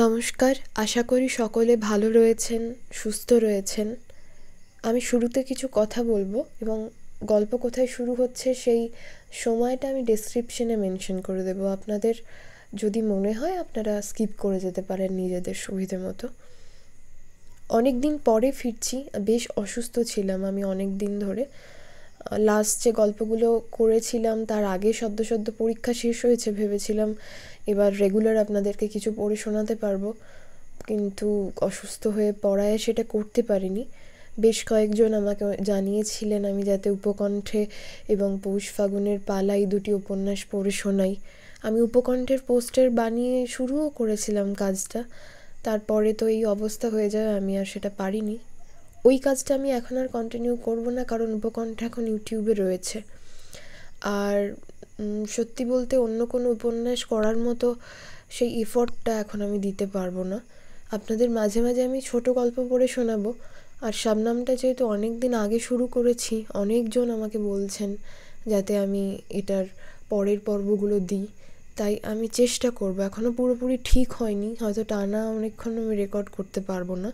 নমস্কার আশা করি সকলে ভালো রয়েছেন সুস্থ রয়েছেন আমি শুরুতে কিছু কথা বলবো এবং গল্প কোথায় শুরু হচ্ছে সেই সময়টা আমি ডেসক্রিপশনে মেনশন করে দেব আপনাদের যদি মনে হয় আপনারা স্কিপ করে যেতে পারেন নিজেদের সুবিধে মতো অনেক দিন পরে ফিরছি বেশ অসুস্থ ছিলাম আমি অনেক দিন ধরে লাস্ট যে গল্পগুলো করেছিলাম তার আগে সদ্য সদ্য পরীক্ষা শেষ হয়েছে ভেবেছিলাম এবার রেগুলার আপনাদেরকে কিছু পড়ে শোনাতে পারবো কিন্তু অসুস্থ হয়ে পড়ায় সেটা করতে পারিনি বেশ কয়েকজন আমাকে জানিয়েছিলেন আমি যাতে উপকণ্ঠে এবং পৌষ ফাগুনের পালাই দুটি উপন্যাস পড়ে শোনাই আমি উপকণ্ঠের পোস্টার বানিয়ে শুরুও করেছিলাম কাজটা তারপরে তো এই অবস্থা হয়ে যায় আমি আর সেটা পারিনি ওই কাজটা আমি এখন আর কন্টিনিউ করব না কারণ উপকণ্ঠ এখন ইউটিউবে রয়েছে আর সত্যি বলতে অন্য কোনো উপন্যাস করার মতো সেই এফোর্টটা এখন আমি দিতে পারবো না আপনাদের মাঝে মাঝে আমি ছোট গল্প পড়ে শোনাবো আর শাবনামটা যেহেতু অনেক দিন আগে শুরু করেছি অনেকজন আমাকে বলছেন যাতে আমি এটার পরের পর্বগুলো দিই তাই আমি চেষ্টা করবো এখনও পুরোপুরি ঠিক হয়নি হয়তো টানা অনেকক্ষণ আমি রেকর্ড করতে পারবো না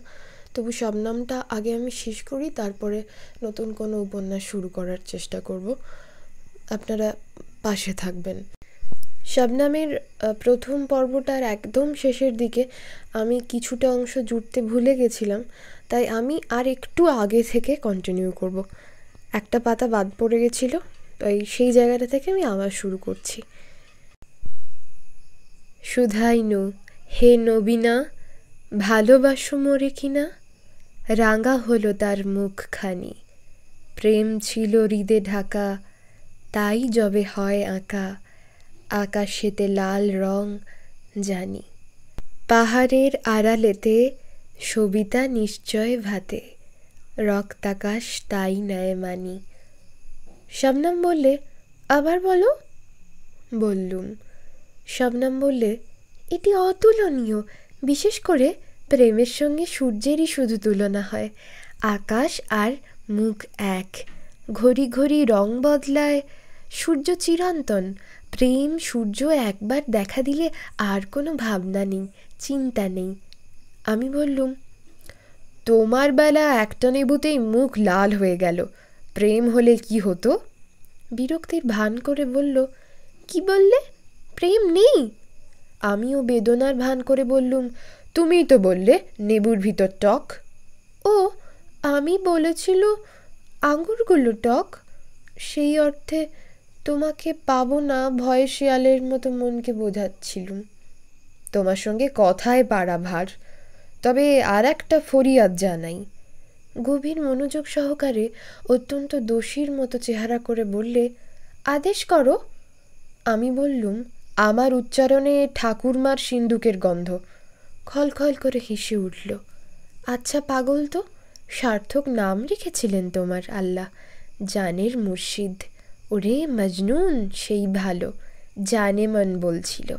তবু শবনামটা আগে আমি শেষ করি তারপরে নতুন কোনো উপন্যাস শুরু করার চেষ্টা করব আপনারা পাশে থাকবেন শবনামের প্রথম পর্বটার একদম শেষের দিকে আমি কিছুটা অংশ জুড়তে ভুলে গেছিলাম তাই আমি আর একটু আগে থেকে কন্টিনিউ করব। একটা পাতা বাদ পড়ে গেছিলো তাই সেই জায়গাটা থেকে আমি আবার শুরু করছি সুধাইনু হে নবীনা ভালোবাসো মরে কিনা রাঙা হলো তার মুখখানি প্রেম ছিল হৃদে ঢাকা তাই যবে হয় আঁকা আকাশেতে লাল রং জানি পাহাড়ের আড়ালেতে সবিতা নিশ্চয় ভাতে রক্তাকাশ তাই নেয় মানি শবনম বললে আবার বলো বললুম শবনম বললে এটি অতুলনীয় বিশেষ করে প্রেমের সঙ্গে সূর্যেরই শুধু তুলনা হয় আকাশ আর মুখ এক ঘড়ি ঘড়ি রং বদলায় সূর্য চিরন্তন প্রেম সূর্য একবার দেখা দিলে আর কোনো ভাবনা নেই চিন্তা নেই আমি বললুম তোমার বেলা একটা নেবুতেই মুখ লাল হয়ে গেল প্রেম হলে কি হতো বিরক্তির ভান করে বলল কি বললে প্রেম নেই আমিও বেদনার ভান করে বললুম তুমিই তো বললে নেবুর ভিতর টক ও আমি বলেছিল আঙুরগুলো টক সেই অর্থে তোমাকে পাবো না ভয়ে শিয়ালের মতো মনকে বোঝাচ্ছিলুম তোমার সঙ্গে কথায় পাড়া ভার তবে আর একটা ফরিয়াদ জানাই গভীর মনোযোগ সহকারে অত্যন্ত দোষীর মতো চেহারা করে বললে আদেশ করো আমি বললুম আমার উচ্চারণে ঠাকুরমার সিন্দুকের গন্ধ খলখল করে হেসে উঠল আচ্ছা পাগল তো সার্থক নাম রেখেছিলেন তোমার আল্লাহ জানের মুর্শিদ ওরে মজনুন সেই ভালো জানে মন বলছিল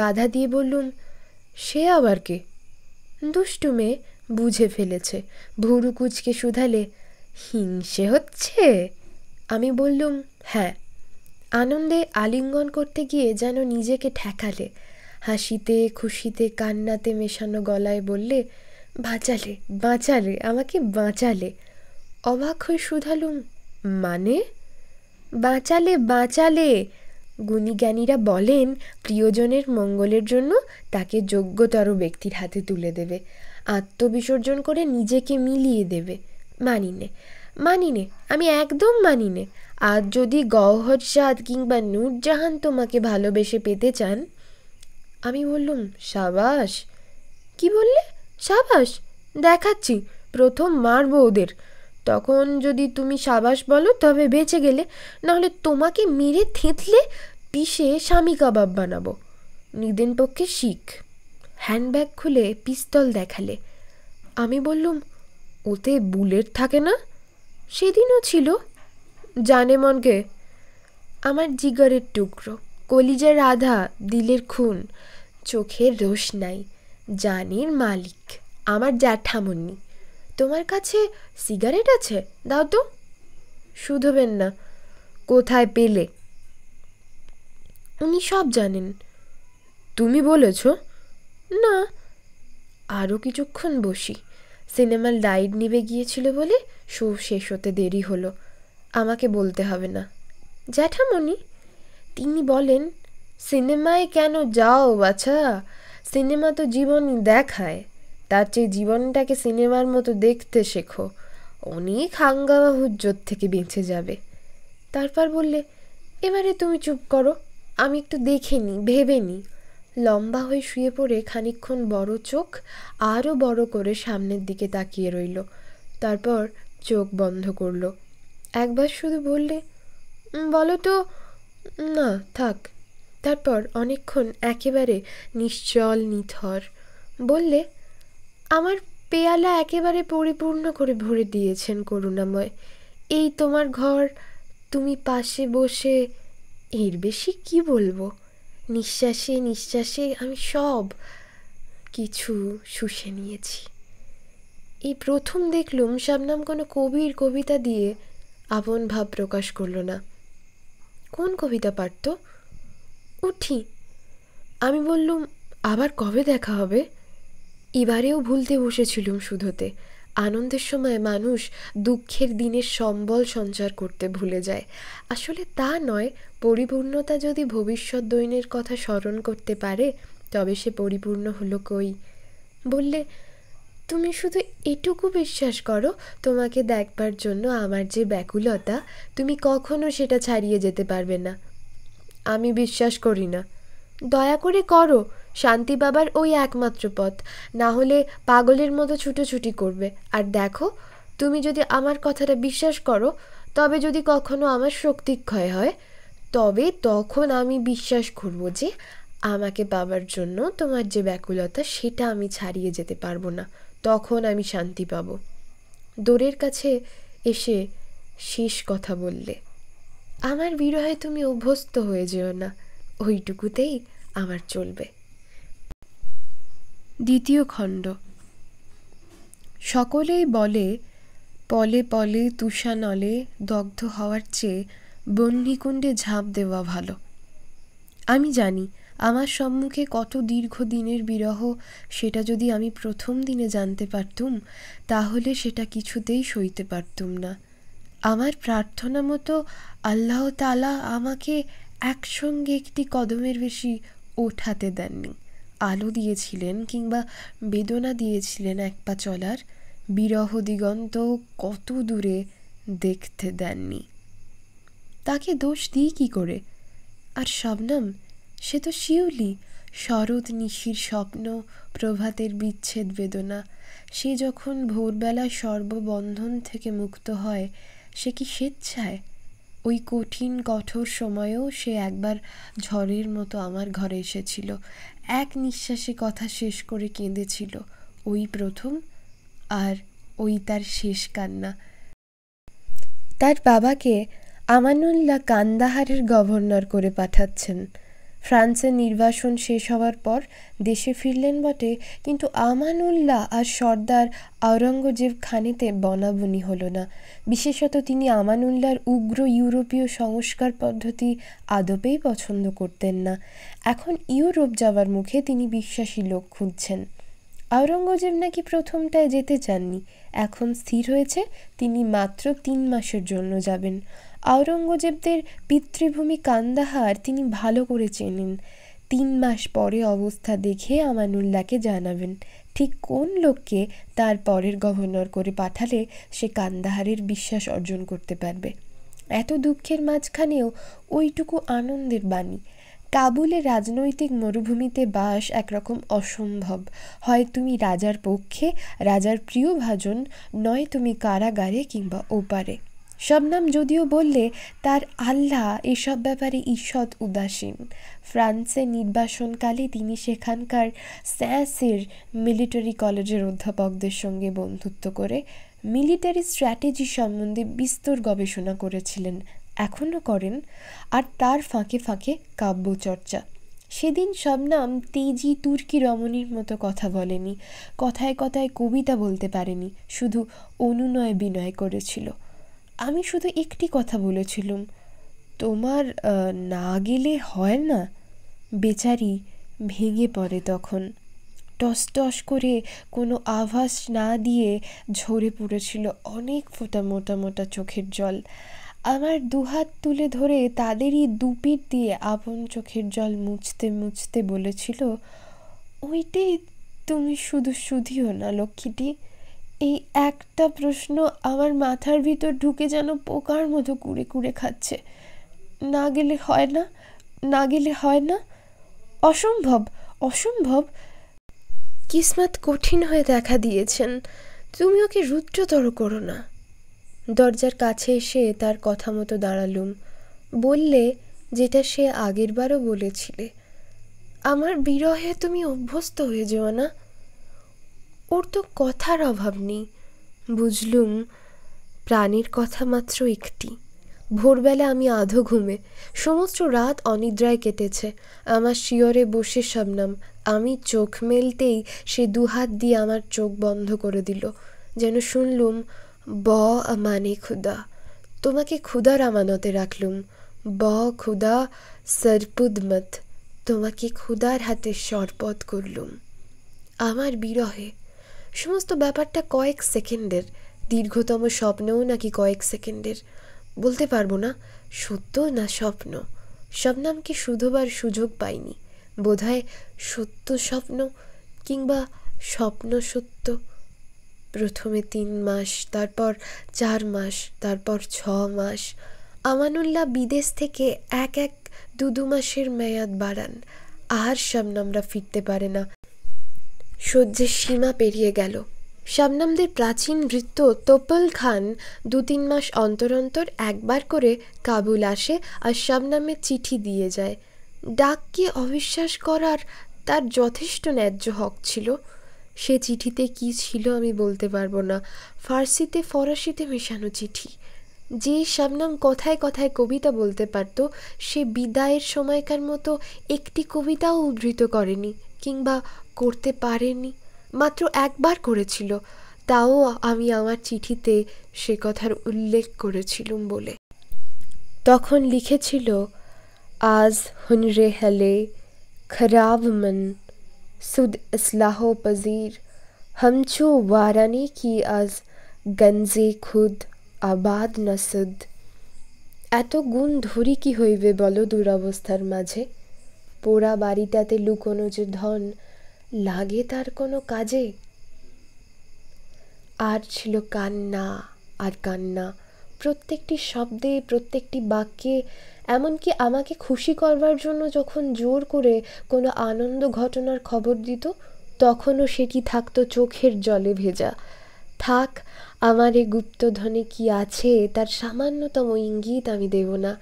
বাধা দিয়ে বললুম সে আবার কে দুষ্টু মেয়ে বুঝে ফেলেছে ভুরু কুচকে শুধালে হিংসে হচ্ছে আমি বললুম হ্যাঁ আনন্দে আলিঙ্গন করতে গিয়ে যেন নিজেকে ঠেকালে হাসিতে খুশিতে কান্নাতে মেশানো গলায় বললে বাঁচালে বাঁচালে আমাকে বাঁচালে অবাক হয়ে শুধালুম মানে বাঁচালে বাঁচালে গুণীজ্ঞানীরা বলেন প্রিয়জনের মঙ্গলের জন্য তাকে যোগ্যতর ব্যক্তির হাতে তুলে দেবে আত্মবিসর্জন করে নিজেকে মিলিয়ে দেবে মানি নে মানি নে আমি একদম মানি নে আর যদি গহর সাদ কিংবা নূরজাহান তোমাকে ভালোবেসে পেতে চান আমি বললুম সাবাস কি বললে সাবাস দেখাচ্ছি প্রথম মারবো ওদের তখন যদি তুমি সাবাস বলো তবে বেঁচে গেলে নাহলে তোমাকে মেরে থেঁতলে পিষে স্বামী কাবাব বানাবো নিদেন পক্ষে শিখ হ্যান্ডব্যাগ খুলে পিস্তল দেখালে আমি বললুম ওতে বুলেট থাকে না সেদিনও ছিল জানে মনকে আমার জিগরের টুকরো কলিজার আধা দিলের খুন চোখের রোশ নাই জানির মালিক আমার জ্যাঠামন্নি তোমার কাছে সিগারেট আছে দাও তো শুধবেন না কোথায় পেলে উনি সব জানেন তুমি বলেছ না আরও কিছুক্ষণ বসি সিনেমার লাইট নিবে গিয়েছিল বলে শো শেষ হতে দেরি হলো আমাকে বলতে হবে না জ্যাঠামণি তিনি বলেন সিনেমায় কেন যাও বাছা সিনেমা তো জীবনই দেখায় তার চেয়ে জীবনটাকে সিনেমার মতো দেখতে শেখো অনেক হাঙ্গামা হুজ্জোর থেকে বেঁচে যাবে তারপর বললে এবারে তুমি চুপ করো আমি একটু দেখে নিই ভেবে নিই লম্বা হয়ে শুয়ে পড়ে খানিক্ষণ বড় চোখ আরও বড় করে সামনের দিকে তাকিয়ে রইল তারপর চোখ বন্ধ করলো একবার শুধু বললে বলো তো না থাক তারপর অনেকক্ষণ একেবারে নিশ্চল নিথর বললে আমার পেয়ালা একেবারে পরিপূর্ণ করে ভরে দিয়েছেন করুণাময় এই তোমার ঘর তুমি পাশে বসে এর বেশি কি বলবো নিঃশ্বাসে নিঃশ্বাসে আমি সব কিছু শুষে নিয়েছি এই প্রথম দেখলুম শাবনাম কোনো কবির কবিতা দিয়ে আপন ভাব প্রকাশ করল না কোন কবিতা পারত উঠি আমি বললুম আবার কবে দেখা হবে এবারেও ভুলতে বসেছিলুম শুধুতে আনন্দের সময় মানুষ দুঃখের দিনের সম্বল সঞ্চার করতে ভুলে যায় আসলে তা নয় পরিপূর্ণতা যদি ভবিষ্যৎ দৈনের কথা স্মরণ করতে পারে তবে সে পরিপূর্ণ হলো কই বললে তুমি শুধু এটুকু বিশ্বাস করো তোমাকে দেখবার জন্য আমার যে ব্যাকুলতা তুমি কখনো সেটা ছাড়িয়ে যেতে পারবে না আমি বিশ্বাস করি না দয়া করে করো শান্তি বাবার ওই একমাত্র পথ না হলে পাগলের মতো ছুটোছুটি করবে আর দেখো তুমি যদি আমার কথাটা বিশ্বাস করো তবে যদি কখনো আমার শক্তিক্ষয় হয় তবে তখন আমি বিশ্বাস করব যে আমাকে পাবার জন্য তোমার যে ব্যাকুলতা সেটা আমি ছাড়িয়ে যেতে পারবো না তখন আমি শান্তি পাব দোরের কাছে এসে শেষ কথা বললে আমার বিরহে তুমি অভ্যস্ত হয়ে যেও না ওইটুকুতেই আমার চলবে দ্বিতীয় খণ্ড সকলেই বলে পলে পলে তুষানলে দগ্ধ হওয়ার চেয়ে বহ্নিকুণ্ডে ঝাঁপ দেওয়া ভালো আমি জানি আমার সম্মুখে কত দীর্ঘ দিনের বিরহ সেটা যদি আমি প্রথম দিনে জানতে পারতুম তাহলে সেটা কিছুতেই সইতে পারতুম না আমার প্রার্থনা মতো আল্লাহ তালা আমাকে একসঙ্গে একটি কদমের বেশি ওঠাতে দেননি আলো দিয়েছিলেন কিংবা বেদনা দিয়েছিলেন এক পা চলার বিরহ দিগন্ত কত দূরে দেখতে দেননি তাকে দোষ দিই কি করে আর শবনম সে তো শিউলি শরৎ নিশির স্বপ্ন প্রভাতের বিচ্ছেদ বেদনা সে যখন ভোরবেলা সর্ববন্ধন থেকে মুক্ত হয় সে কি স্বেচ্ছায় ওই কঠিন কঠোর সময়েও সে একবার ঝড়ের মতো আমার ঘরে এসেছিল এক নিঃশ্বাসে কথা শেষ করে কেঁদেছিল ওই প্রথম আর ওই তার শেষ কান্না তার বাবাকে আমানুল্লাহ কান্দাহারের গভর্নর করে পাঠাচ্ছেন ফ্রান্সের নির্বাসন শেষ হওয়ার পর দেশে ফিরলেন বটে কিন্তু আমানুল্লাহ আর সর্দার আওরঙ্গজেব খানেতে বনাবনি হলো না বিশেষত তিনি আমানুল্লার উগ্র ইউরোপীয় সংস্কার পদ্ধতি আদপেই পছন্দ করতেন না এখন ইউরোপ যাওয়ার মুখে তিনি বিশ্বাসী লোক খুঁজছেন আওরঙ্গজেব নাকি প্রথমটায় যেতে চাননি এখন স্থির হয়েছে তিনি মাত্র তিন মাসের জন্য যাবেন আওরঙ্গজেবদের পিতৃভূমি কান্দাহার তিনি ভালো করে চেনেন তিন মাস পরে অবস্থা দেখে আমানুল্লাহকে জানাবেন ঠিক কোন লোককে তার পরের গভর্নর করে পাঠালে সে কান্দাহারের বিশ্বাস অর্জন করতে পারবে এত দুঃখের মাঝখানেও ওইটুকু আনন্দের বাণী কাবুলে রাজনৈতিক মরুভূমিতে বাস একরকম অসম্ভব হয় তুমি রাজার পক্ষে রাজার প্রিয় ভাজন নয় তুমি কারাগারে কিংবা ওপারে শবনাম যদিও বললে তার আল্লাহ এসব ব্যাপারে ঈষৎ উদাসীন ফ্রান্সে নির্বাসনকালে তিনি সেখানকার স্যাসের মিলিটারি কলেজের অধ্যাপকদের সঙ্গে বন্ধুত্ব করে মিলিটারি স্ট্র্যাটেজি সম্বন্ধে বিস্তর গবেষণা করেছিলেন এখনও করেন আর তার ফাঁকে ফাঁকে কাব্যচর্চা সেদিন শবনাম তেজি তুর্কি রমণীর মতো কথা বলেনি কথায় কথায় কবিতা বলতে পারেনি শুধু অনুনয় বিনয় করেছিল আমি শুধু একটি কথা বলেছিলুম তোমার না গেলে হয় না বেচারি ভেঙে পড়ে তখন টসটস করে কোনো আভাস না দিয়ে ঝরে পড়েছিল অনেক ফোঁটা মোটা মোটা চোখের জল আমার দুহাত তুলে ধরে তাদেরই দুপিট দিয়ে আপন চোখের জল মুছতে মুছতে বলেছিল ওইটাই তুমি শুধু শুধিও না লক্ষ্মীটি এই একটা প্রশ্ন আমার মাথার ভিতর ঢুকে যেন পোকার মতো কুড়ে কুড়ে খাচ্ছে না গেলে হয় না না গেলে হয় না অসম্ভব অসম্ভব কিসমাত কঠিন হয়ে দেখা দিয়েছেন তুমি ওকে রুদ্রতর করো না দরজার কাছে এসে তার কথা মতো দাঁড়ালুম বললে যেটা সে আগেরবারও বলেছিলে আমার বিরহে তুমি অভ্যস্ত হয়ে যেও না ওর তো কথার অভাব নেই বুঝলুম প্রাণের কথা মাত্র একটি ভোরবেলা আমি আধো ঘুমে সমস্ত রাত অনিদ্রায় কেটেছে আমার শিয়রে বসে শবনাম আমি চোখ মেলতেই সে দুহাত দিয়ে আমার চোখ বন্ধ করে দিল যেন শুনলুম ব মানে খুদা তোমাকে ক্ষুদার আমানতে রাখলুম ব ক্ষুদা সরপুদমত তোমাকে ক্ষুদার হাতে শরপত করলুম আমার বিরহে সমস্ত ব্যাপারটা কয়েক সেকেন্ডের দীর্ঘতম স্বপ্নেও নাকি কয়েক সেকেন্ডের বলতে পারবো না সত্য না স্বপ্ন আমি শুধোবার সুযোগ পাইনি বোধহয় সত্য স্বপ্ন কিংবা স্বপ্ন সত্য প্রথমে তিন মাস তারপর চার মাস তারপর ছ মাস আমানুল্লাহ বিদেশ থেকে এক এক দু দু মাসের মেয়াদ বাড়ান আর আমরা ফিরতে পারে না সহ্যের সীমা পেরিয়ে গেল শাবনামদের প্রাচীন বৃত্ত তোপল খান দু তিন মাস অন্তর অন্তর একবার করে কাবুল আসে আর শবনামে চিঠি দিয়ে যায় ডাককে অবিশ্বাস করার তার যথেষ্ট ন্যায্য হক ছিল সে চিঠিতে কি ছিল আমি বলতে পারবো না ফার্সিতে ফরাসিতে মেশানো চিঠি যে শাবনাম কথায় কথায় কবিতা বলতে পারত সে বিদায়ের সময়কার মতো একটি কবিতাও উদ্ধৃত করেনি কিংবা করতে পারেনি মাত্র একবার করেছিল তাও আমি আমার চিঠিতে সে কথার উল্লেখ করেছিলুম বলে তখন লিখেছিল আজ হুনরে হলে খারাপ মন সুদ ইসলাহ পজির হমচো ওয়ারানি কি আজ গঞ্জে খুদ আবাদ নাসুদ এত গুণ ধরি কি হইবে বলো দুরবস্থার মাঝে পোড়া বাড়িটাতে লুকোনো যে ধন লাগে তার কোনো কাজে আর ছিল কান্না আর কান্না প্রত্যেকটি শব্দে প্রত্যেকটি বাক্যে এমনকি আমাকে খুশি করবার জন্য যখন জোর করে কোনো আনন্দ ঘটনার খবর দিত তখনও সেটি থাকতো চোখের জলে ভেজা থাক আমার এই গুপ্তধনে কি আছে তার সামান্যতম ইঙ্গিত আমি দেব না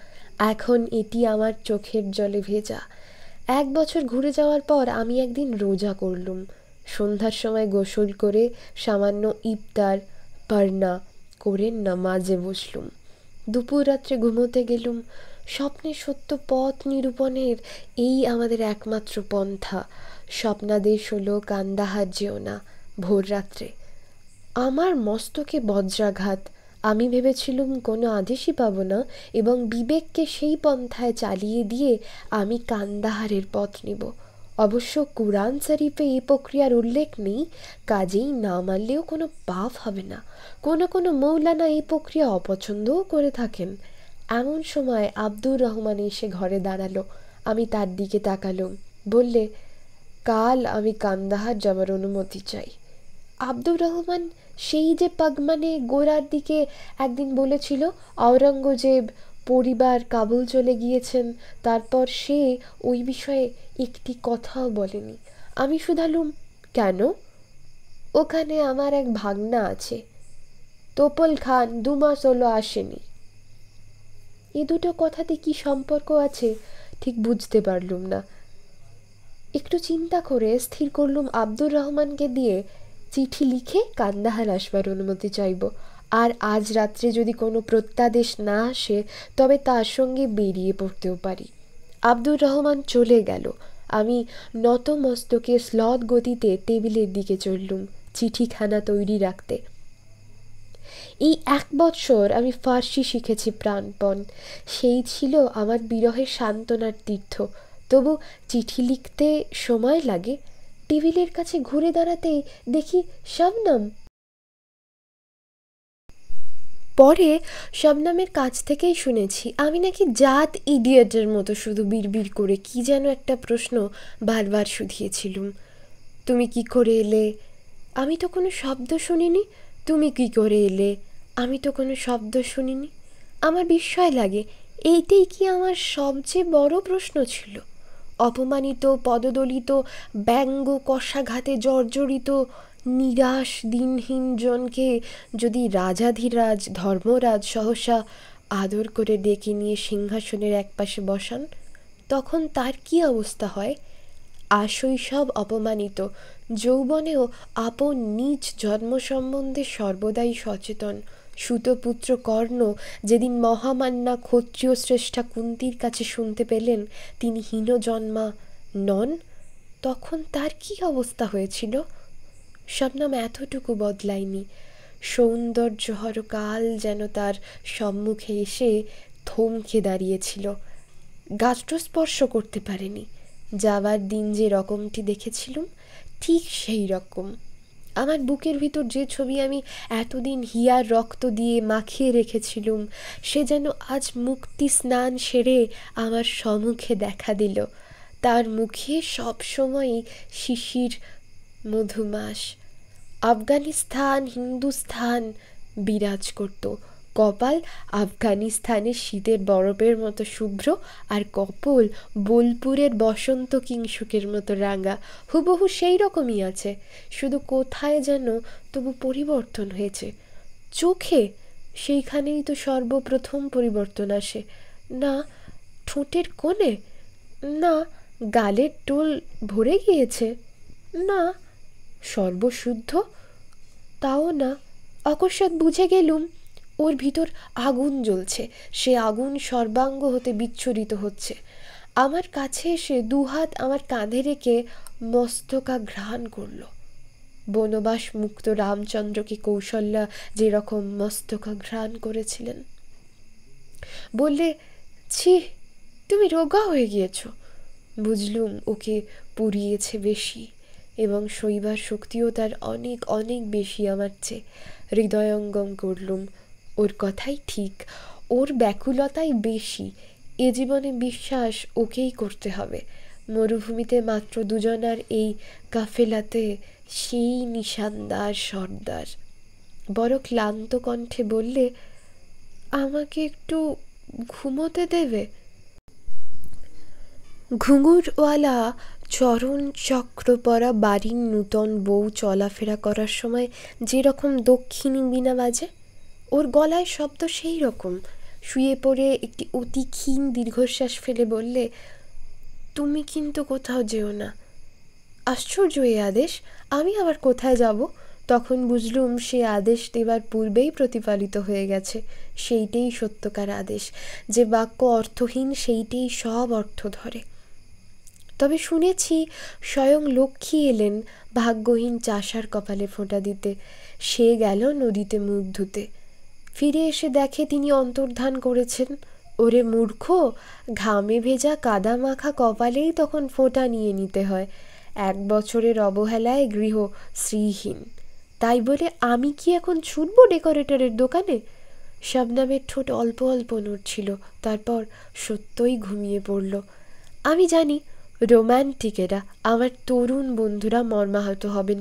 এখন এটি আমার চোখের জলে ভেজা এক বছর ঘুরে যাওয়ার পর আমি একদিন রোজা করলুম সন্ধ্যার সময় গোসল করে সামান্য ইফতার পারনা করে নামাজে বসলুম দুপুর রাত্রে ঘুমোতে গেলুম স্বপ্নের সত্য পথ নিরূপণের এই আমাদের একমাত্র পন্থা স্বপ্নাদেশ হলো কান্দাহার যেও না ভোর রাত্রে আমার মস্তকে বজ্রাঘাত আমি ভেবেছিলুম কোনো আদেশই পাব না এবং বিবেককে সেই পন্থায় চালিয়ে দিয়ে আমি কান্দাহারের পথ নেব অবশ্য কুরআন শরীফে এই প্রক্রিয়ার উল্লেখ নেই কাজেই না মানলেও কোনো পাপ হবে না কোনো কোনো মৌলানা এই প্রক্রিয়া অপছন্দও করে থাকেন এমন সময় আব্দুর রহমান এসে ঘরে দাঁড়ালো আমি তার দিকে তাকালুম বললে কাল আমি কান্দাহার যাওয়ার অনুমতি চাই আব্দুর রহমান সেই যে পাগমানে গোড়ার দিকে একদিন বলেছিল আওরঙ্গজেব পরিবার কাবুল চলে গিয়েছেন তারপর সে ওই বিষয়ে একটি কথাও বলেনি আমি শুধালুম কেন ওখানে আমার এক ভাগনা আছে তোপল খান দু মাস হলো আসেনি এ দুটো কথাতে কি সম্পর্ক আছে ঠিক বুঝতে পারলুম না একটু চিন্তা করে স্থির করলুম আব্দুর রহমানকে দিয়ে চিঠি লিখে কান্দাহার আসবার অনুমতি চাইব আর আজ রাত্রে যদি কোনো প্রত্যাদেশ না আসে তবে তার সঙ্গে বেরিয়ে পড়তেও পারি আব্দুর রহমান চলে গেল আমি নতমস্তকে স্লদ গতিতে টেবিলের দিকে চললুম চিঠিখানা তৈরি রাখতে এই এক বৎসর আমি ফার্সি শিখেছি প্রাণপণ সেই ছিল আমার বিরহের সান্ত্বনার তীর্থ তবু চিঠি লিখতে সময় লাগে টেবিলের কাছে ঘুরে দাঁড়াতেই দেখি শবনম পরে শবনমের কাছ থেকেই শুনেছি আমি নাকি জাত ইডিয়েটের মতো শুধু বিড়বির করে কি যেন একটা প্রশ্ন বারবার শুধিয়েছিলুম তুমি কি করে এলে আমি তো কোনো শব্দ শুনিনি তুমি কি করে এলে আমি তো কোনো শব্দ শুনিনি আমার বিস্ময় লাগে এইটাই কি আমার সবচেয়ে বড় প্রশ্ন ছিল অপমানিত পদদলিত ব্যঙ্গ কষাঘাতে জর্জরিত নিরাশ দিনহীন জনকে যদি রাজাধিরাজ ধর্মরাজ সহসা আদর করে ডেকে নিয়ে সিংহাসনের একপাশে বসান তখন তার কি অবস্থা হয় আশৈশব অপমানিত যৌবনেও আপন নিজ জন্ম সম্বন্ধে সর্বদাই সচেতন সুতপুত্র কর্ণ যেদিন মহামান্যা ক্ষত্রিয় শ্রেষ্ঠা কুন্তির কাছে শুনতে পেলেন তিনি হীন জন্মা নন তখন তার কি অবস্থা হয়েছিল শবনম এতটুকু বদলায়নি সৌন্দর্যহর কাল যেন তার সম্মুখে এসে থমকে দাঁড়িয়েছিল স্পর্শ করতে পারেনি যাওয়ার দিন যে রকমটি দেখেছিলুম ঠিক সেই রকম আমার বুকের ভিতর যে ছবি আমি এতদিন হিয়ার রক্ত দিয়ে মাখিয়ে রেখেছিলুম সে যেন আজ মুক্তি স্নান সেরে আমার সম্মুখে দেখা দিল তার মুখে সবসময়ই শিশির মধুমাস আফগানিস্তান হিন্দুস্থান বিরাজ করতো কপাল আফগানিস্তানের শীতের বরফের মতো শুভ্র আর কপল বোলপুরের বসন্ত কিংশুকের মতো রাঙা হুবহু সেই রকমই আছে শুধু কোথায় যেন তবু পরিবর্তন হয়েছে চোখে সেইখানেই তো সর্বপ্রথম পরিবর্তন আসে না ঠোঁটের কোণে না গালের টোল ভরে গিয়েছে না সর্বশুদ্ধ তাও না অকস্মাৎ বুঝে গেলুম ওর ভিতর আগুন জ্বলছে সে আগুন সর্বাঙ্গ হতে বিচ্ছরিত হচ্ছে আমার কাছে এসে দুহাত আমার কাঁধে রেখে মস্তকা ঘ্রাণ করল বনবাস মুক্ত রামচন্দ্রকে কৌশল্যা যেরকম মস্তকা ঘ্রাণ করেছিলেন বললে ছি তুমি রোগা হয়ে গিয়েছ বুঝলুম ওকে পুড়িয়েছে বেশি এবং শৈবার শক্তিও তার অনেক অনেক বেশি আমার চেয়ে হৃদয়ঙ্গম করলুম ওর কথাই ঠিক ওর ব্যাকুলতাই বেশি এ জীবনে বিশ্বাস ওকেই করতে হবে মরুভূমিতে মাত্র দুজনার এই কাফেলাতে সেই নিশানদার সর্দার বড় ক্লান্ত কণ্ঠে বললে আমাকে একটু ঘুমোতে দেবে ঘুঙুরওয়ালা চরণ চক্র পরা বাড়ির নূতন বউ চলাফেরা করার সময় যেরকম দক্ষিণী বিনা বাজে ওর গলায় শব্দ সেই রকম শুয়ে পড়ে একটি অতি ক্ষীণ দীর্ঘশ্বাস ফেলে বললে তুমি কিন্তু কোথাও যেও না আশ্চর্য এই আদেশ আমি আবার কোথায় যাব তখন বুঝলুম সে আদেশ দেবার পূর্বেই প্রতিপালিত হয়ে গেছে সেইটাই সত্যকার আদেশ যে বাক্য অর্থহীন সেইটাই সব অর্থ ধরে তবে শুনেছি স্বয়ং লক্ষ্মী এলেন ভাগ্যহীন চাষার কপালে ফোঁটা দিতে সে গেল নদীতে মুখ ধুতে ফিরে এসে দেখে তিনি অন্তর্ধান করেছেন ওরে মূর্খ ঘামে ভেজা কাদা মাখা কপালেই তখন ফোঁটা নিয়ে নিতে হয় এক বছরের অবহেলায় গৃহ শ্রীহীন তাই বলে আমি কি এখন ছুটব ডেকোরেটরের দোকানে শবনামের ঠোঁট অল্প অল্প নড়ছিল তারপর সত্যই ঘুমিয়ে পড়ল আমি জানি রোম্যান্টিকেরা আমার তরুণ বন্ধুরা মর্মাহত হবেন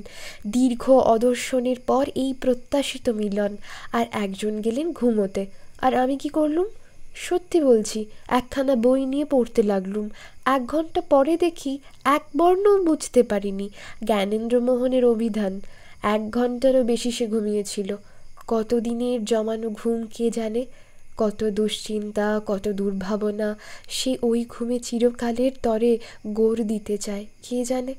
দীর্ঘ অদর্শনের পর এই প্রত্যাশিত মিলন আর একজন গেলেন ঘুমোতে আর আমি কি করলুম সত্যি বলছি একখানা বই নিয়ে পড়তে লাগলুম এক ঘন্টা পরে দেখি এক বর্ণ বুঝতে পারিনি জ্ঞানেন্দ্রমোহনের অভিধান এক ঘন্টারও বেশি সে ঘুমিয়েছিল কতদিনের জমানো ঘুম কে জানে কত দুশ্চিন্তা কত দুর্ভাবনা সে ওই ঘুমে চিরকালের তরে গড় দিতে চায় কে জানে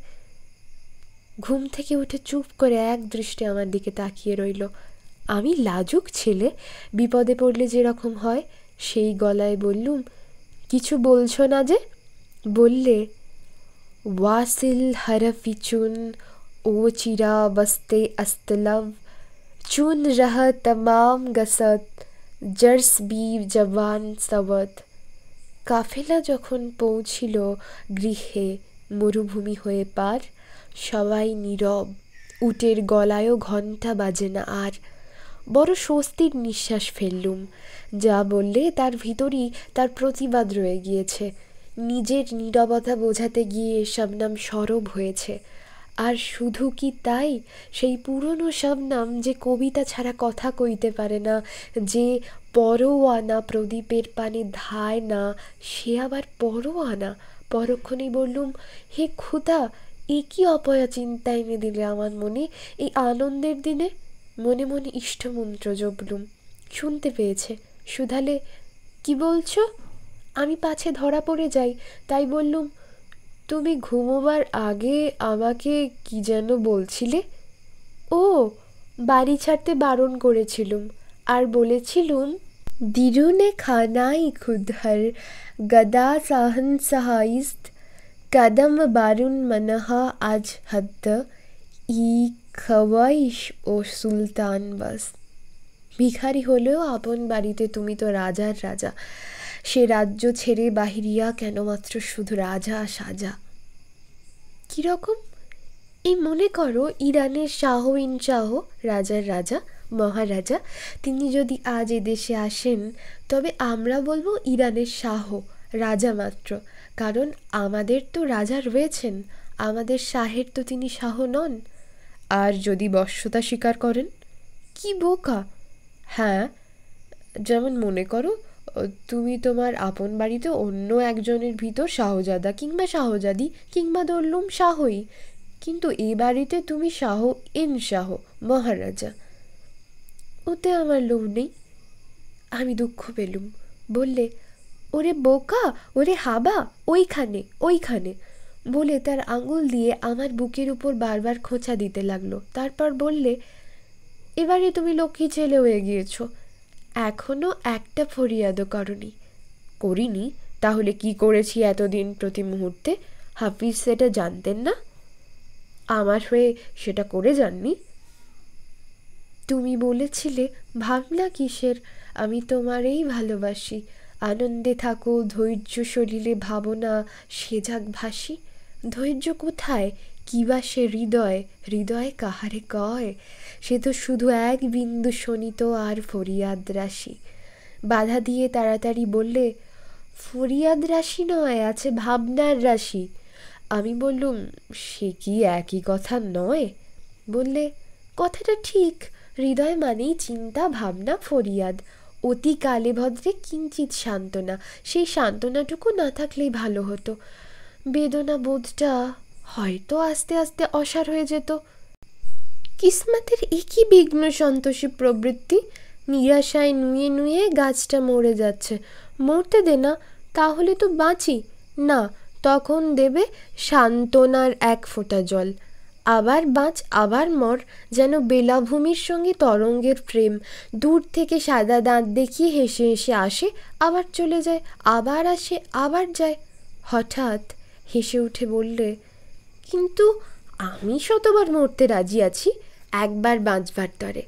ঘুম থেকে উঠে চুপ করে এক দৃষ্টে আমার দিকে তাকিয়ে রইল আমি লাজুক ছেলে বিপদে পড়লে যেরকম হয় সেই গলায় বললুম কিছু বলছো না যে বললে ওয়াসিল হরফি চুন ও চিরা বস্তে আস্তলাম চুন রহ তমাম গসত জর্স বি জবান সবত কাফেলা যখন পৌঁছিল গৃহে মরুভূমি হয়ে পার সবাই নীরব উটের গলায়ও ঘণ্টা বাজে না আর বড় স্বস্তির নিঃশ্বাস ফেললুম যা বললে তার ভিতরই তার প্রতিবাদ রয়ে গিয়েছে নিজের নীরবতা বোঝাতে গিয়ে সব নাম সরব হয়েছে আর শুধু কি তাই সেই পুরনো নাম যে কবিতা ছাড়া কথা কইতে পারে না যে আনা প্রদীপের পানে ধায় না সে আবার আনা পরক্ষণেই বললুম হে খুদা এ কি অপয়া চিন্তা এনে দিলে আমার মনে এই আনন্দের দিনে মনে মনে ইষ্টমন্ত্র জবলুম শুনতে পেয়েছে সুধালে কি বলছো আমি পাছে ধরা পড়ে যাই তাই বললুম তুমি ঘুমোবার আগে আমাকে কি যেন বলছিলে ও বাড়ি ছাড়তে বারণ করেছিলুম আর বলেছিলুম দিরুনে খানাই ক্ষুধর গদা সাহন সাহাইস্ত কদম বারুন মনহা আজ হদ্দ ই খওয়াইশ ও সুলতান বাস ভিখারি হলেও আপন বাড়িতে তুমি তো রাজার রাজা সে রাজ্য ছেড়ে বাহিরিয়া কেন মাত্র শুধু রাজা সাজা কীরকম এই মনে করো ইরানের শাহ ইন শাহ রাজার রাজা মহারাজা তিনি যদি আজ দেশে আসেন তবে আমরা বলবো ইরানের শাহ রাজা মাত্র কারণ আমাদের তো রাজা রয়েছেন আমাদের শাহের তো তিনি শাহ নন আর যদি বর্ষতা স্বীকার করেন কি বোকা হ্যাঁ যেমন মনে করো তুমি তোমার আপন বাড়িতে অন্য একজনের ভিতর শাহজাদা কিংবা শাহজাদি কিংবা ধরলুম শাহই কিন্তু এ বাড়িতে তুমি শাহ ইন শাহ মহারাজা ওতে আমার লোভ নেই আমি দুঃখ পেলুম বললে ওরে বোকা ওরে হাবা ওইখানে ওইখানে বলে তার আঙুল দিয়ে আমার বুকের উপর বারবার খোঁচা দিতে লাগলো তারপর বললে এবারে তুমি লক্ষ্মী ছেলে হয়ে গিয়েছো এখনও একটা ফরিয়াদও করনি করিনি তাহলে কি করেছি এতদিন প্রতি মুহূর্তে হাফিজ সেটা জানতেন না আমার হয়ে সেটা করে যাননি তুমি বলেছিলে ভাবনা কিসের আমি তোমারেই ভালোবাসি আনন্দে থাকো ধৈর্য শরীরে ভাবনা সেজাক ভাসি ধৈর্য কোথায় কিবা সে হৃদয় হৃদয় কাহারে কয় সে তো শুধু এক বিন্দু শোনিত আর ফরিয়াদ রাশি বাধা দিয়ে তাড়াতাড়ি বললে ফরিয়াদ রাশি নয় আছে ভাবনার রাশি আমি বললুম সে কি একই কথা নয় বললে কথাটা ঠিক হৃদয় মানেই চিন্তা ভাবনা ফরিয়াদ অতি কালে ভদ্রে কিঞ্চিত সান্ত্বনা সেই সান্ত্বনাটুকু না থাকলেই ভালো হতো বেদনা বোধটা হয়তো আস্তে আস্তে অসার হয়ে যেত কিসমাতের একই বিঘ্ন সন্তোষী প্রবৃত্তি নিরাশায় নুয়ে নুয়ে গাছটা মরে যাচ্ছে মরতে দে না তাহলে তো বাঁচি না তখন দেবে সান্ত্বনার এক ফোঁটা জল আবার বাঁচ আবার মর যেন বেলাভূমির সঙ্গে তরঙ্গের প্রেম দূর থেকে সাদা দাঁত দেখিয়ে হেসে হেসে আসে আবার চলে যায় আবার আসে আবার যায় হঠাৎ হেসে উঠে বললে কিন্তু আমি শতবার মরতে রাজি আছি একবার বাঁচবার তরে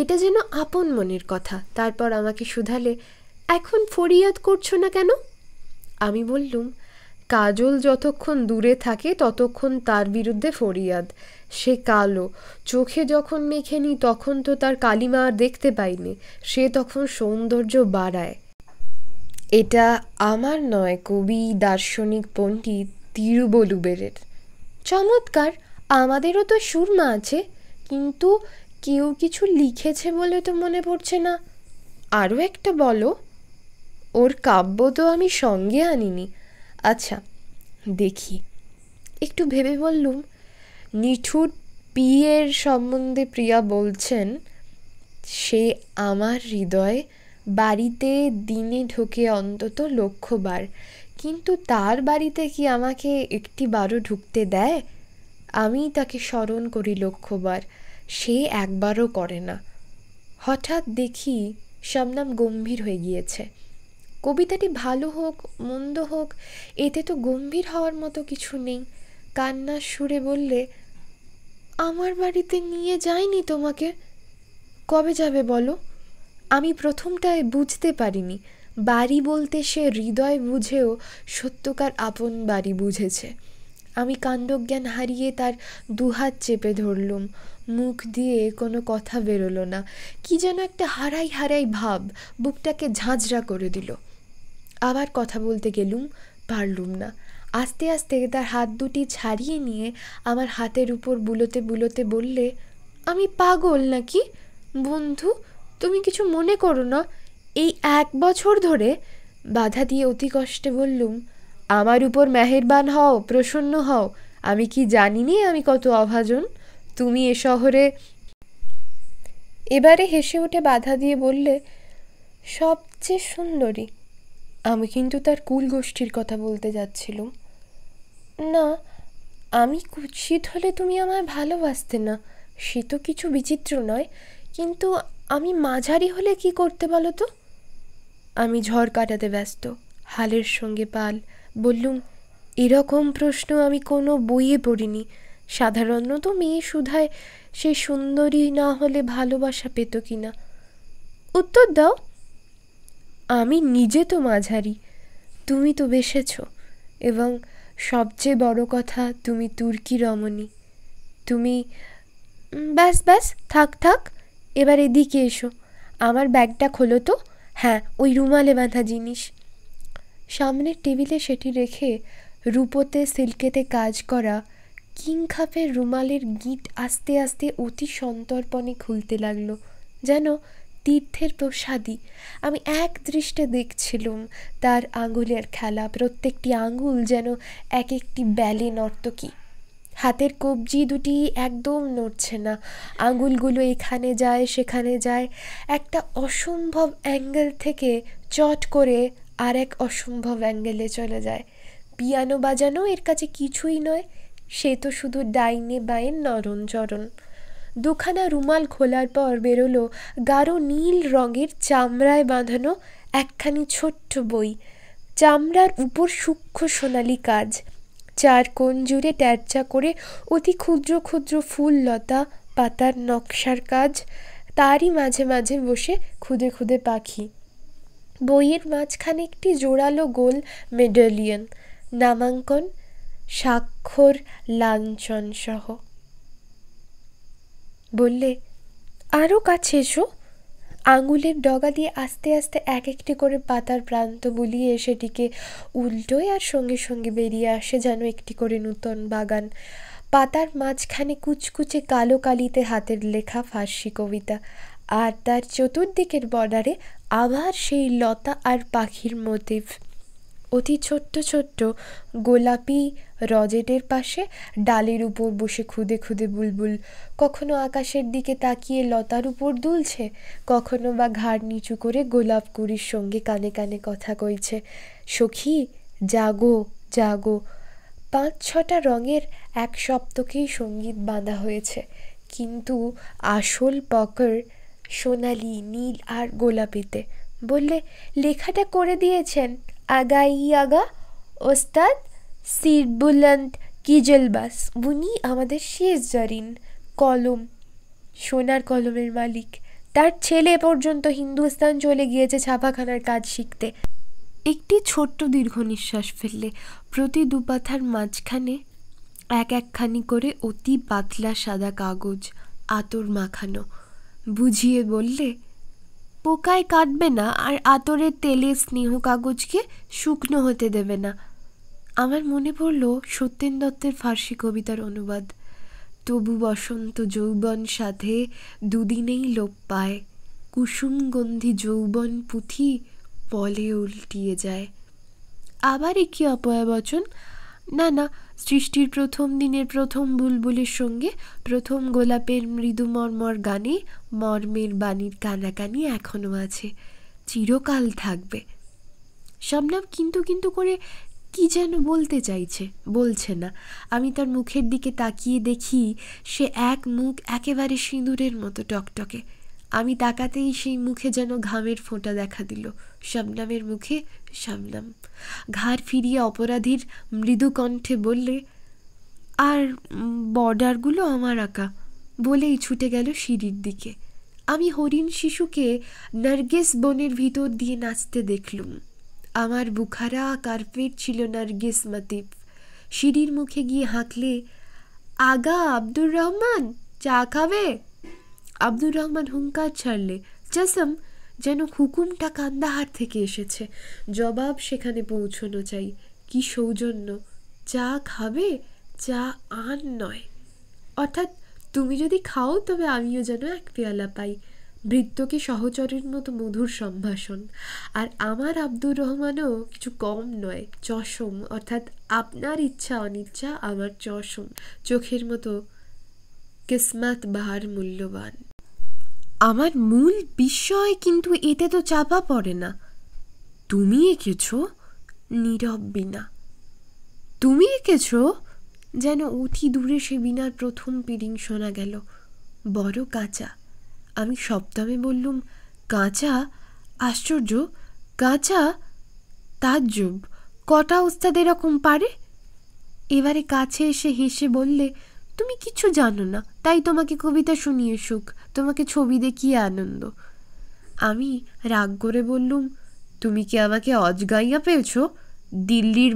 এটা যেন আপন মনের কথা তারপর আমাকে শুধালে এখন ফরিয়াদ করছো না কেন আমি বললুম কাজল যতক্ষণ দূরে থাকে ততক্ষণ তার বিরুদ্ধে ফরিয়াদ সে কালো চোখে যখন মেখে নি তখন তো তার কালিমা আর দেখতে পাইনি সে তখন সৌন্দর্য বাড়ায় এটা আমার নয় কবি দার্শনিক পণ্ডিত তিরুবলুবেরের চমৎকার আমাদেরও তো সুরমা আছে কিন্তু কেউ কিছু লিখেছে বলে তো মনে পড়ছে না আরও একটা বলো ওর কাব্য তো আমি সঙ্গে আনিনি আচ্ছা দেখি একটু ভেবে বললুম নিঠুর পিয়ের সম্বন্ধে প্রিয়া বলছেন সে আমার হৃদয়ে বাড়িতে দিনে ঢোকে অন্তত লক্ষ্যবার কিন্তু তার বাড়িতে কি আমাকে একটি বারও ঢুকতে দেয় আমি তাকে স্মরণ করি লক্ষ্যবার সে একবারও করে না হঠাৎ দেখি শবনাম গম্ভীর হয়ে গিয়েছে কবিতাটি ভালো হোক মন্দ হোক এতে তো গম্ভীর হওয়ার মতো কিছু নেই কান্নার সুরে বললে আমার বাড়িতে নিয়ে যায়নি তোমাকে কবে যাবে বলো আমি প্রথমটায় বুঝতে পারিনি বাড়ি বলতে সে হৃদয় বুঝেও সত্যকার আপন বাড়ি বুঝেছে আমি কাণ্ডজ্ঞান হারিয়ে তার দুহাত চেপে ধরলুম মুখ দিয়ে কোনো কথা বেরোলো না কি যেন একটা হারাই হারাই ভাব বুকটাকে ঝাঁঝরা করে দিল আবার কথা বলতে গেলুম পারলুম না আস্তে আস্তে তার হাত দুটি ছাড়িয়ে নিয়ে আমার হাতের উপর বুলোতে বুলোতে বললে আমি পাগল নাকি বন্ধু তুমি কিছু মনে করো না এই এক বছর ধরে বাধা দিয়ে অতি কষ্টে বললুম আমার উপর মেহেরবান হও প্রসন্ন হও আমি কি জানিনি আমি কত অভাজন তুমি এ শহরে এবারে হেসে উঠে বাধা দিয়ে বললে সবচেয়ে সুন্দরী আমি কিন্তু তার কুল গোষ্ঠীর কথা বলতে যাচ্ছিলুম না আমি কুৎসিত হলে তুমি আমায় ভালোবাসতে না সে তো কিছু বিচিত্র নয় কিন্তু আমি মাঝারি হলে কি করতে বলো তো আমি ঝড় কাটাতে ব্যস্ত হালের সঙ্গে পাল বললুম এরকম প্রশ্ন আমি কোনো বইয়ে পড়িনি সাধারণত মেয়ে সুধায় সে সুন্দরী না হলে ভালোবাসা পেত কি না উত্তর দাও আমি নিজে তো মাঝারি তুমি তো বেসেছ এবং সবচেয়ে বড় কথা তুমি তুর্কি রমণী তুমি ব্যাস ব্যাস থাক থাক এবার এদিকে এসো আমার ব্যাগটা খোলো তো হ্যাঁ ওই রুমালে বাঁধা জিনিস সামনের টেবিলে সেটি রেখে রূপতে সিল্কেতে কাজ করা কিং খাপের রুমালের গিট আস্তে আস্তে অতি সন্তর্পণে খুলতে লাগলো যেন তীর্থের প্রসাদী আমি এক দৃষ্টে দেখছিলুম তার আঙুলের খেলা প্রত্যেকটি আঙুল যেন এক একটি ব্যালে নর্তকী হাতের কবজি দুটি একদম নড়ছে না আঙুলগুলো এখানে যায় সেখানে যায় একটা অসম্ভব অ্যাঙ্গেল থেকে চট করে আর এক অসম্ভব অ্যাঙ্গেলে চলে যায় পিয়ানো বাজানো এর কাছে কিছুই নয় সে তো শুধু ডাইনে বাঁয়ে নরণ চরণ দুখানা রুমাল খোলার পর বেরোলো গাঢ় নীল রঙের চামড়ায় বাঁধানো একখানি ছোট্ট বই চামড়ার উপর সূক্ষ্ম সোনালি কাজ চার কোণ জুড়ে ট্যাচা করে অতি ক্ষুদ্র ক্ষুদ্র ফুল লতা পাতার নকশার কাজ তারই মাঝে মাঝে বসে খুদে খুদে পাখি বইয়ের মাঝখানে একটি জোড়ালো গোল মেডালিয়ন নামাঙ্কন স্বাক্ষর লাঞ্ছন সহ বললে আরও কাছে এসো আঙুলের ডগা দিয়ে আস্তে আস্তে এক একটি করে পাতার প্রান্ত বুলিয়ে সেটিকে উল্টোয় আর সঙ্গে সঙ্গে বেরিয়ে আসে যেন একটি করে নূতন বাগান পাতার মাঝখানে কুচকুচে কালো কালিতে হাতের লেখা ফার্সি কবিতা আর তার চতুর্দিকের বর্ডারে আবার সেই লতা আর পাখির মোটিভ অতি ছোট্ট ছোট্ট গোলাপি রজেটের পাশে ডালের উপর বসে খুদে খুদে বুলবুল কখনো আকাশের দিকে তাকিয়ে লতার উপর দুলছে কখনো বা ঘাড় নিচু করে গোলাপ কুড়ির সঙ্গে কানে কানে কথা কইছে সখী জাগো জাগো পাঁচ ছটা রঙের এক সপ্তকেই সঙ্গীত বাঁধা হয়েছে কিন্তু আসল পকর সোনালি নীল আর গোলাপিতে বললে লেখাটা করে দিয়েছেন আগাইয়াগা ওস্তাদ সির কিজলবাস উনি আমাদের শেষ জারিন কলম সোনার কলমের মালিক তার ছেলে পর্যন্ত হিন্দুস্তান চলে গিয়েছে ছাপাখানার কাজ শিখতে একটি ছোট্ট দীর্ঘ নিঃশ্বাস ফেললে প্রতি দুপাথার মাঝখানে এক একখানি করে অতি পাতলা সাদা কাগজ আতর মাখানো বুঝিয়ে বললে পোকায় কাটবে না আর আতরের তেলে স্নেহ কাগজকে শুকনো হতে দেবে না আমার মনে পড়ল সত্যেন দত্তের ফার্সি কবিতার অনুবাদ তবু বসন্ত যৌবন সাথে দুদিনেই লোপ পায় কুসুমগন্ধি যৌবন পুঁথি বলে উল্টিয়ে যায় আবার কি অপয়া বচন না না সৃষ্টির প্রথম দিনের প্রথম বুলবুলের সঙ্গে প্রথম গোলাপের মৃদু মর্মর গানে মর্মের বাণীর কানাকানি এখনও আছে চিরকাল থাকবে শবনম কিন্তু কিন্তু করে কি যেন বলতে চাইছে বলছে না আমি তার মুখের দিকে তাকিয়ে দেখি সে এক মুখ একেবারে সিঁদুরের মতো টকটকে আমি তাকাতেই সেই মুখে যেন ঘামের ফোঁটা দেখা দিল শামনামের মুখে শামনাম ঘাড় ফিরিয়ে অপরাধীর মৃদু কণ্ঠে বললে আর বর্ডারগুলো আমার আঁকা বলেই ছুটে গেল সিঁড়ির দিকে আমি হরিণ শিশুকে নার্গেস বনের ভিতর দিয়ে নাচতে দেখলুম আমার বুখারা কার্পেট ছিল নার্গেস মাতিফ সিঁড়ির মুখে গিয়ে হাঁকলে আগা আব্দুর রহমান চা খাবে আব্দুর রহমান হুঙ্কার ছাড়লে জাসম যেন হুকুমটা কান্দাহার থেকে এসেছে জবাব সেখানে পৌঁছনো চাই কি সৌজন্য চা খাবে চা আন নয় অর্থাৎ তুমি যদি খাও তবে আমিও যেন এক পেয়ালা পাই ভৃত্যকে সহচরের মতো মধুর সম্ভাষণ আর আমার আব্দুর রহমানও কিছু কম নয় চশম অর্থাৎ আপনার ইচ্ছা অনিচ্ছা আমার চশম চোখের মতো কিসমত বাহার মূল্যবান আমার মূল বিষয় কিন্তু এতে তো চাপা পড়ে না তুমি এঁকেছ নীরব বিনা তুমি এঁকেছ যেন অতি দূরে সে বিনার প্রথম পিডিং শোনা গেল বড় কাঁচা আমি সপ্তমে বললুম কাঁচা আশ্চর্য কাঁচা তাজ্জব কটা ওস্তাদ এরকম পারে এবারে কাছে এসে হেসে বললে তুমি কিছু জানো না তাই তোমাকে কবিতা শুনিয়ে সুখ তোমাকে ছবি দেখিয়ে আনন্দ আমি রাগ করে বললুম তুমি কি আমাকে অজগাইয়া পেয়েছো দিল্লির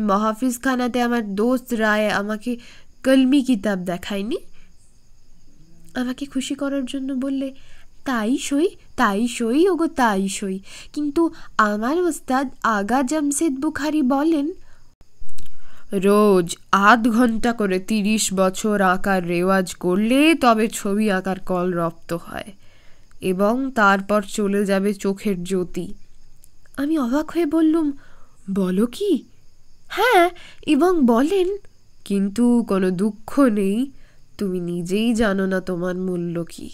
খানাতে আমার দোস্ত রায় আমাকে কলমি কিতাব দেখায়নি আমাকে খুশি করার জন্য বললে তাই সই তাই সই ওগো তাই সই কিন্তু আমার ওস্তাদ আগা জামশেদ বুখারি বলেন রোজ আধ ঘন্টা করে তিরিশ বছর আঁকার রেওয়াজ করলে তবে ছবি আঁকার কল রপ্ত হয় এবং তারপর চলে যাবে চোখের জ্যোতি আমি অবাক হয়ে বললুম বলো কি হ্যাঁ এবং বলেন কিন্তু কোনো দুঃখ নেই তুমি নিজেই জানো না তোমার মূল্য কি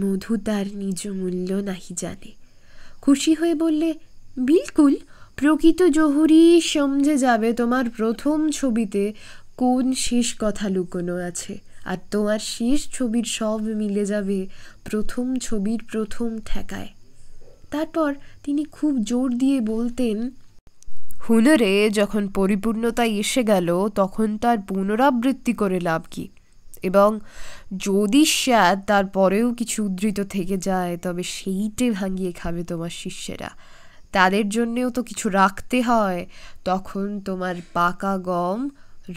মধু তার নিজ মূল্য নাহি জানে খুশি হয়ে বললে বিলকুল প্রকৃত জহুরি সমঝে যাবে তোমার প্রথম ছবিতে কোন শেষ কথা লুকোনো আছে আর তোমার শেষ ছবির সব মিলে যাবে প্রথম ছবির প্রথম ঠেকায় তারপর তিনি খুব জোর দিয়ে বলতেন হুনরে যখন পরিপূর্ণতা এসে গেল তখন তার পুনরাবৃত্তি করে লাভ কি এবং যদি স্যাদ তারপরেও কিছু উদ্ধৃত থেকে যায় তবে সেইটে ভাঙিয়ে খাবে তোমার শিষ্যেরা তাদের জন্যেও তো কিছু রাখতে হয় তখন তোমার পাকা গম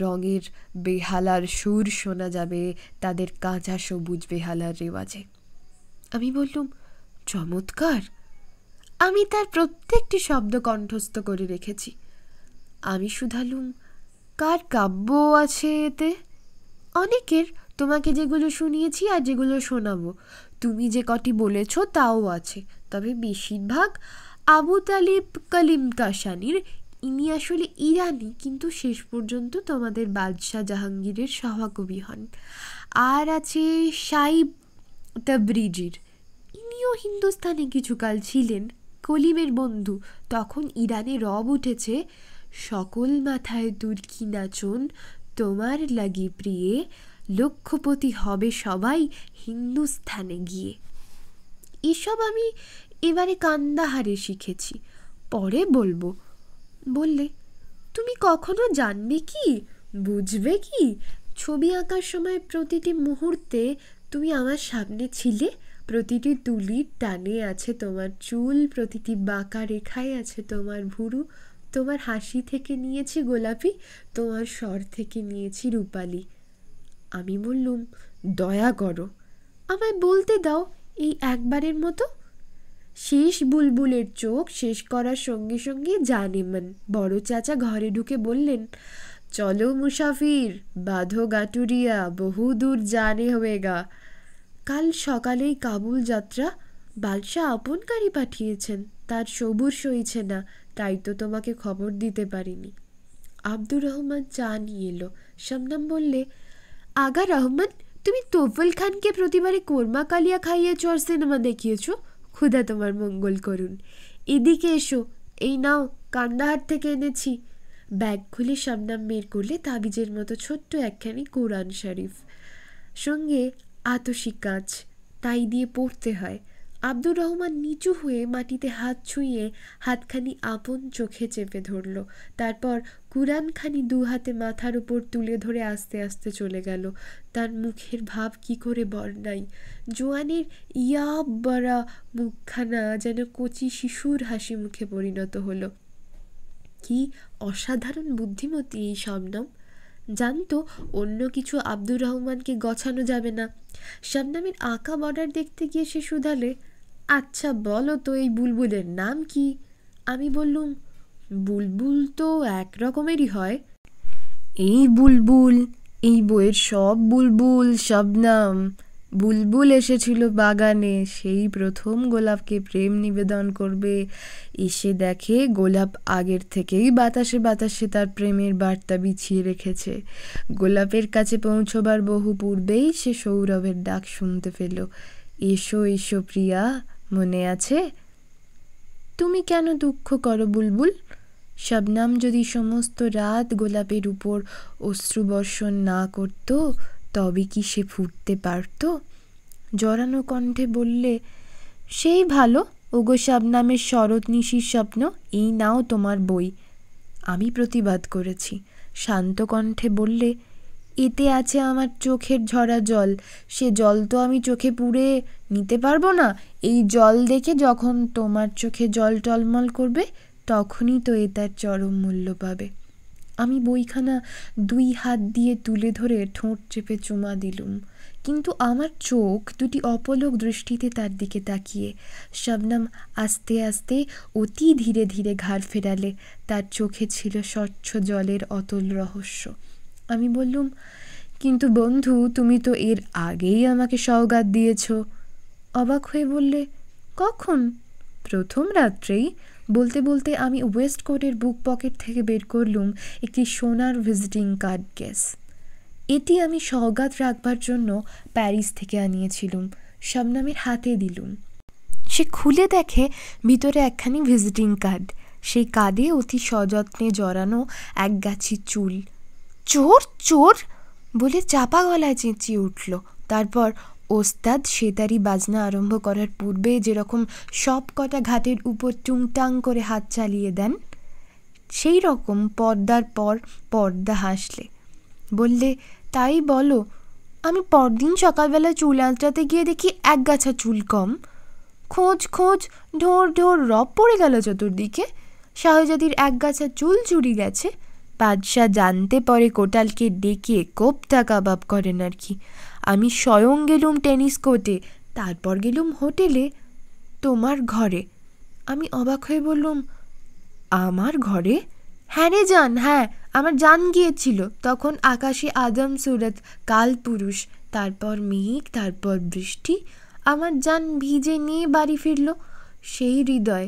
রঙের বেহালার সুর শোনা যাবে তাদের কাঁচা সবুজ বেহালার রেওয়াজে আমি বললুম চমৎকার আমি তার প্রত্যেকটি শব্দ কণ্ঠস্থ করে রেখেছি আমি শুধালুম কার কাব্য আছে এতে অনেকের তোমাকে যেগুলো শুনিয়েছি আর যেগুলো শোনাবো তুমি যে কটি বলেছ তাও আছে তবে বেশিরভাগ আবু তালিব কলিম কাসানির ইনি আসলে ইরানি কিন্তু শেষ পর্যন্ত তোমাদের বাদশাহ জাহাঙ্গীরের সভাকবি হন আর আছে সাইব তাবরিজির ইনিও হিন্দুস্তানে কিছুকাল ছিলেন কলিমের বন্ধু তখন ইরানে রব উঠেছে সকল মাথায় তুর্কি নাচন তোমার লাগি প্রিয়ে লক্ষ্যপতি হবে সবাই হিন্দুস্থানে গিয়ে এসব আমি এবারে কান্দাহারে শিখেছি পরে বলবো বললে তুমি কখনো জানবে কি বুঝবে কি ছবি আঁকার সময় প্রতিটি মুহূর্তে তুমি আমার সামনে ছিলে প্রতিটি তুলির টানে আছে তোমার চুল প্রতিটি বাঁকা রেখায় আছে তোমার ভুরু তোমার হাসি থেকে নিয়েছি গোলাপি তোমার স্বর থেকে নিয়েছি রূপালি আমি বললুম দয়া করো আমায় বলতে দাও এই একবারের মতো শেষ বুলবুলের চোখ শেষ করার সঙ্গে সঙ্গে জানেমান বড় চাচা ঘরে ঢুকে বললেন চলো মুসাফির বাঁধো গাটুরিয়া বহুদূর জানে হয়েগা কাল সকালেই কাবুল যাত্রা বাদশাহ আপনকারী পাঠিয়েছেন তার সবুর সইছে না তাই তো তোমাকে খবর দিতে পারিনি আব্দুর রহমান চা নিয়ে এলো সামনাম বললে আগা রহমান তুমি তোফল খানকে প্রতিবারে কোরমা কালিয়া খাইয়েছ আর সিনেমা দেখিয়েছো ক্ষুধা তোমার মঙ্গল করুন এদিকে এসো এই নাও কান্দাহার থেকে এনেছি ব্যাগ খুলে সামনাম বের করলে তাবিজের মতো ছোট্ট একখানি কোরআন শরীফ সঙ্গে আতসী কাজ তাই দিয়ে পড়তে হয় আব্দুর রহমান নিচু হয়ে মাটিতে হাত ছুঁয়ে হাতখানি আপন চোখে চেপে ধরল তারপর কুরআনখানি দু হাতে মাথার উপর তুলে ধরে আস্তে আস্তে চলে গেল তার মুখের ভাব কি করে বর্ণাই জোয়ানের ইয়াব্বরা মুখখানা যেন কচি শিশুর হাসি মুখে পরিণত হলো কি অসাধারণ বুদ্ধিমতী এই শবনম জানতো অন্য কিছু আব্দুর রহমানকে গছানো যাবে না শবনামের আঁকা বর্ডার দেখতে গিয়ে সে শুধালে আচ্ছা বলো তো এই বুলবুলের নাম কি আমি বললুম বুলবুল তো এক রকমেরই হয় এই বুলবুল এই বইয়ের সব বুলবুল শবনাম বুলবুল এসেছিল বাগানে সেই প্রথম গোলাপকে প্রেম নিবেদন করবে এসে দেখে গোলাপ আগের থেকেই বাতাসে বাতাসে তার প্রেমের বার্তা বিছিয়ে রেখেছে গোলাপের কাছে পৌঁছবার বহু পূর্বেই সে সৌরভের ডাক শুনতে পেল এসো এসো প্রিয়া মনে আছে তুমি কেন দুঃখ করো বুলবুল শবনাম যদি সমস্ত রাত গোলাপের উপর অশ্রুবর্ষণ না করতো তবে কি সে ফুটতে পারত জড়ানো কণ্ঠে বললে সেই ভালো ওগো নামের শরৎ নিশির স্বপ্ন এই নাও তোমার বই আমি প্রতিবাদ করেছি শান্ত কণ্ঠে বললে এতে আছে আমার চোখের ঝরা জল সে জল তো আমি চোখে পুড়ে নিতে পারবো না এই জল দেখে যখন তোমার চোখে জল টলমল করবে তখনই তো এ তার চরম মূল্য পাবে আমি বইখানা দুই হাত দিয়ে তুলে ধরে ঠোঁট চেপে চুমা দিলুম কিন্তু আমার চোখ দুটি অপলক দৃষ্টিতে তার দিকে তাকিয়ে শবনম আস্তে আস্তে অতি ধীরে ধীরে ঘাড় ফেরালে তার চোখে ছিল স্বচ্ছ জলের অতল রহস্য আমি বললুম কিন্তু বন্ধু তুমি তো এর আগেই আমাকে সওগাত দিয়েছ অবাক হয়ে বললে কখন প্রথম রাত্রেই বলতে বলতে আমি ওয়েস্ট কোটের বুক পকেট থেকে বের করলুম একটি সোনার ভিজিটিং কার্ড কেস এটি আমি সওগাত রাখবার জন্য প্যারিস থেকে আনিয়েছিলুম শবনামের হাতে দিলুম সে খুলে দেখে ভিতরে একখানি ভিজিটিং কার্ড সেই কাঁধে অতি সযত্নে জড়ানো এক গাছি চুল চোর চোর বলে চাপা গলায় চেঁচিয়ে উঠল তারপর ওস্তাদ সেতারি বাজনা আরম্ভ করার পূর্বে যেরকম সব কটা ঘাটের উপর টুংটাং করে হাত চালিয়ে দেন সেই রকম পর্দার পর পর্দা হাসলে বললে তাই বলো আমি পরদিন সকালবেলা চুল আঁচড়াতে গিয়ে দেখি এক গাছা চুল কম খোঁজ খোঁজ ঢোর ঢোর রব পড়ে গেল চতুর্দিকে শাহজাদির এক গাছা চুল চুরি গেছে বাদশাহ জানতে পরে কোটালকে ডেকে কোপ্তা কাবাব করেন আর কি আমি স্বয়ং গেলুম টেনিস কোর্টে তারপর গেলুম হোটেলে তোমার ঘরে আমি অবাক হয়ে বললুম আমার ঘরে হ্যাঁ রে যান হ্যাঁ আমার যান গিয়েছিল তখন আকাশে আদম সুরত কাল পুরুষ তারপর মেঘ তারপর বৃষ্টি আমার যান ভিজে নিয়ে বাড়ি ফিরল সেই হৃদয়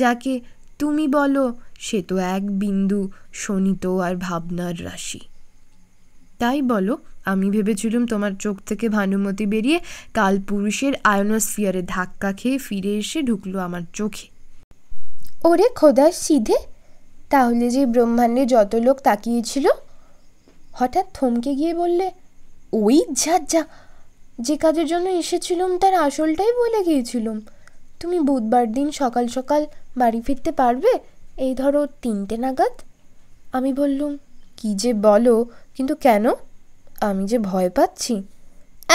যাকে তুমি বলো সে তো এক বিন্দু শোণিত আর ভাবনার রাশি তাই বলো আমি ভেবেছিলুম তোমার চোখ থেকে ভানুমতি বেরিয়ে কাল পুরুষের আয়নোস্ফিয়ারে ধাক্কা খেয়ে ফিরে এসে ঢুকলো আমার চোখে ওরে খোদার সিধে তাহলে যে ব্রহ্মাণ্ডে যত লোক তাকিয়েছিল হঠাৎ থমকে গিয়ে বললে ওই যা যা যে কাজের জন্য এসেছিলুম তার আসলটাই বলে গিয়েছিলুম তুমি বুধবার দিন সকাল সকাল বাড়ি ফিরতে পারবে এই ধরো তিনটে নাগাদ আমি বললুম কি যে বলো কিন্তু কেন আমি যে ভয় পাচ্ছি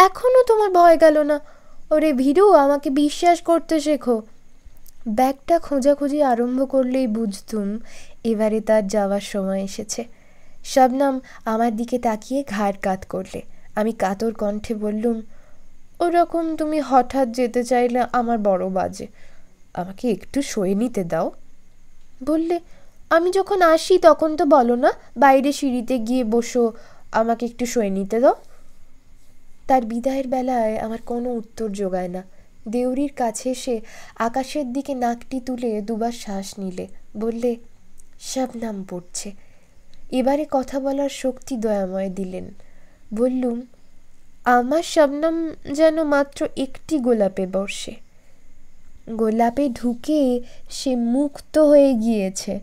এখনও তোমার ভয় গেল না ওরে ভিরু আমাকে বিশ্বাস করতে শেখো ব্যাগটা খোঁজাখুঁজি আরম্ভ করলেই বুঝতুম এবারে তার যাওয়ার সময় এসেছে শবনাম আমার দিকে তাকিয়ে ঘাড় কাত করলে আমি কাতর কণ্ঠে বললুম ওরকম তুমি হঠাৎ যেতে চাইলে আমার বড় বাজে আমাকে একটু সয়ে নিতে দাও বললে আমি যখন আসি তখন তো বলো না বাইরে সিঁড়িতে গিয়ে বসো আমাকে একটু শুয়ে নিতে দাও তার বিদায়ের বেলায় আমার কোনো উত্তর যোগায় না দেউরির কাছে এসে আকাশের দিকে নাকটি তুলে দুবার শ্বাস নিলে বললে নাম পড়ছে এবারে কথা বলার শক্তি দয়াময় দিলেন বললুম আমার শবনাম যেন মাত্র একটি গোলাপে বর্ষে গোলাপে ঢুকে সে মুক্ত হয়ে গিয়েছে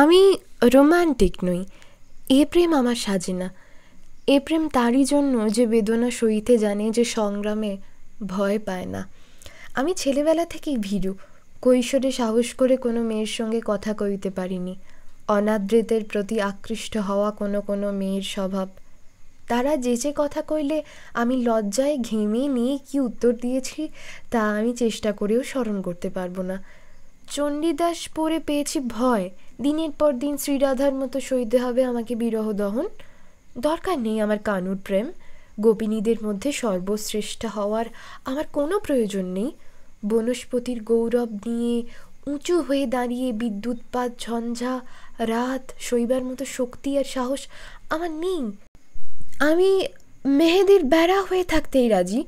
আমি রোম্যান্টিক নই এ প্রেম আমার সাজে না এ প্রেম তারই জন্য যে বেদনা সইতে জানে যে সংগ্রামে ভয় পায় না আমি ছেলেবেলা থেকেই ভীরু কৈশোরে সাহস করে কোনো মেয়ের সঙ্গে কথা কইতে পারিনি অনাদৃতের প্রতি আকৃষ্ট হওয়া কোনো কোনো মেয়ের স্বভাব তারা যে যে কথা কইলে আমি লজ্জায় ঘেমে নিয়ে কি উত্তর দিয়েছি তা আমি চেষ্টা করেও স্মরণ করতে পারবো না চণ্ডীদাস পড়ে পেয়েছি ভয় দিনের পর দিন শ্রীরাধার মতো সইতে হবে আমাকে বিরহ দহন দরকার নেই আমার কানুর প্রেম গোপিনীদের মধ্যে সর্বশ্রেষ্ঠ হওয়ার আমার কোনো প্রয়োজন নেই বনস্পতির গৌরব নিয়ে উঁচু হয়ে দাঁড়িয়ে বিদ্যুৎপাত ঝঞ্ঝা রাত শৈবার মতো শক্তি আর সাহস আমার নেই আমি মেহেদির বেড়া হয়ে থাকতেই রাজি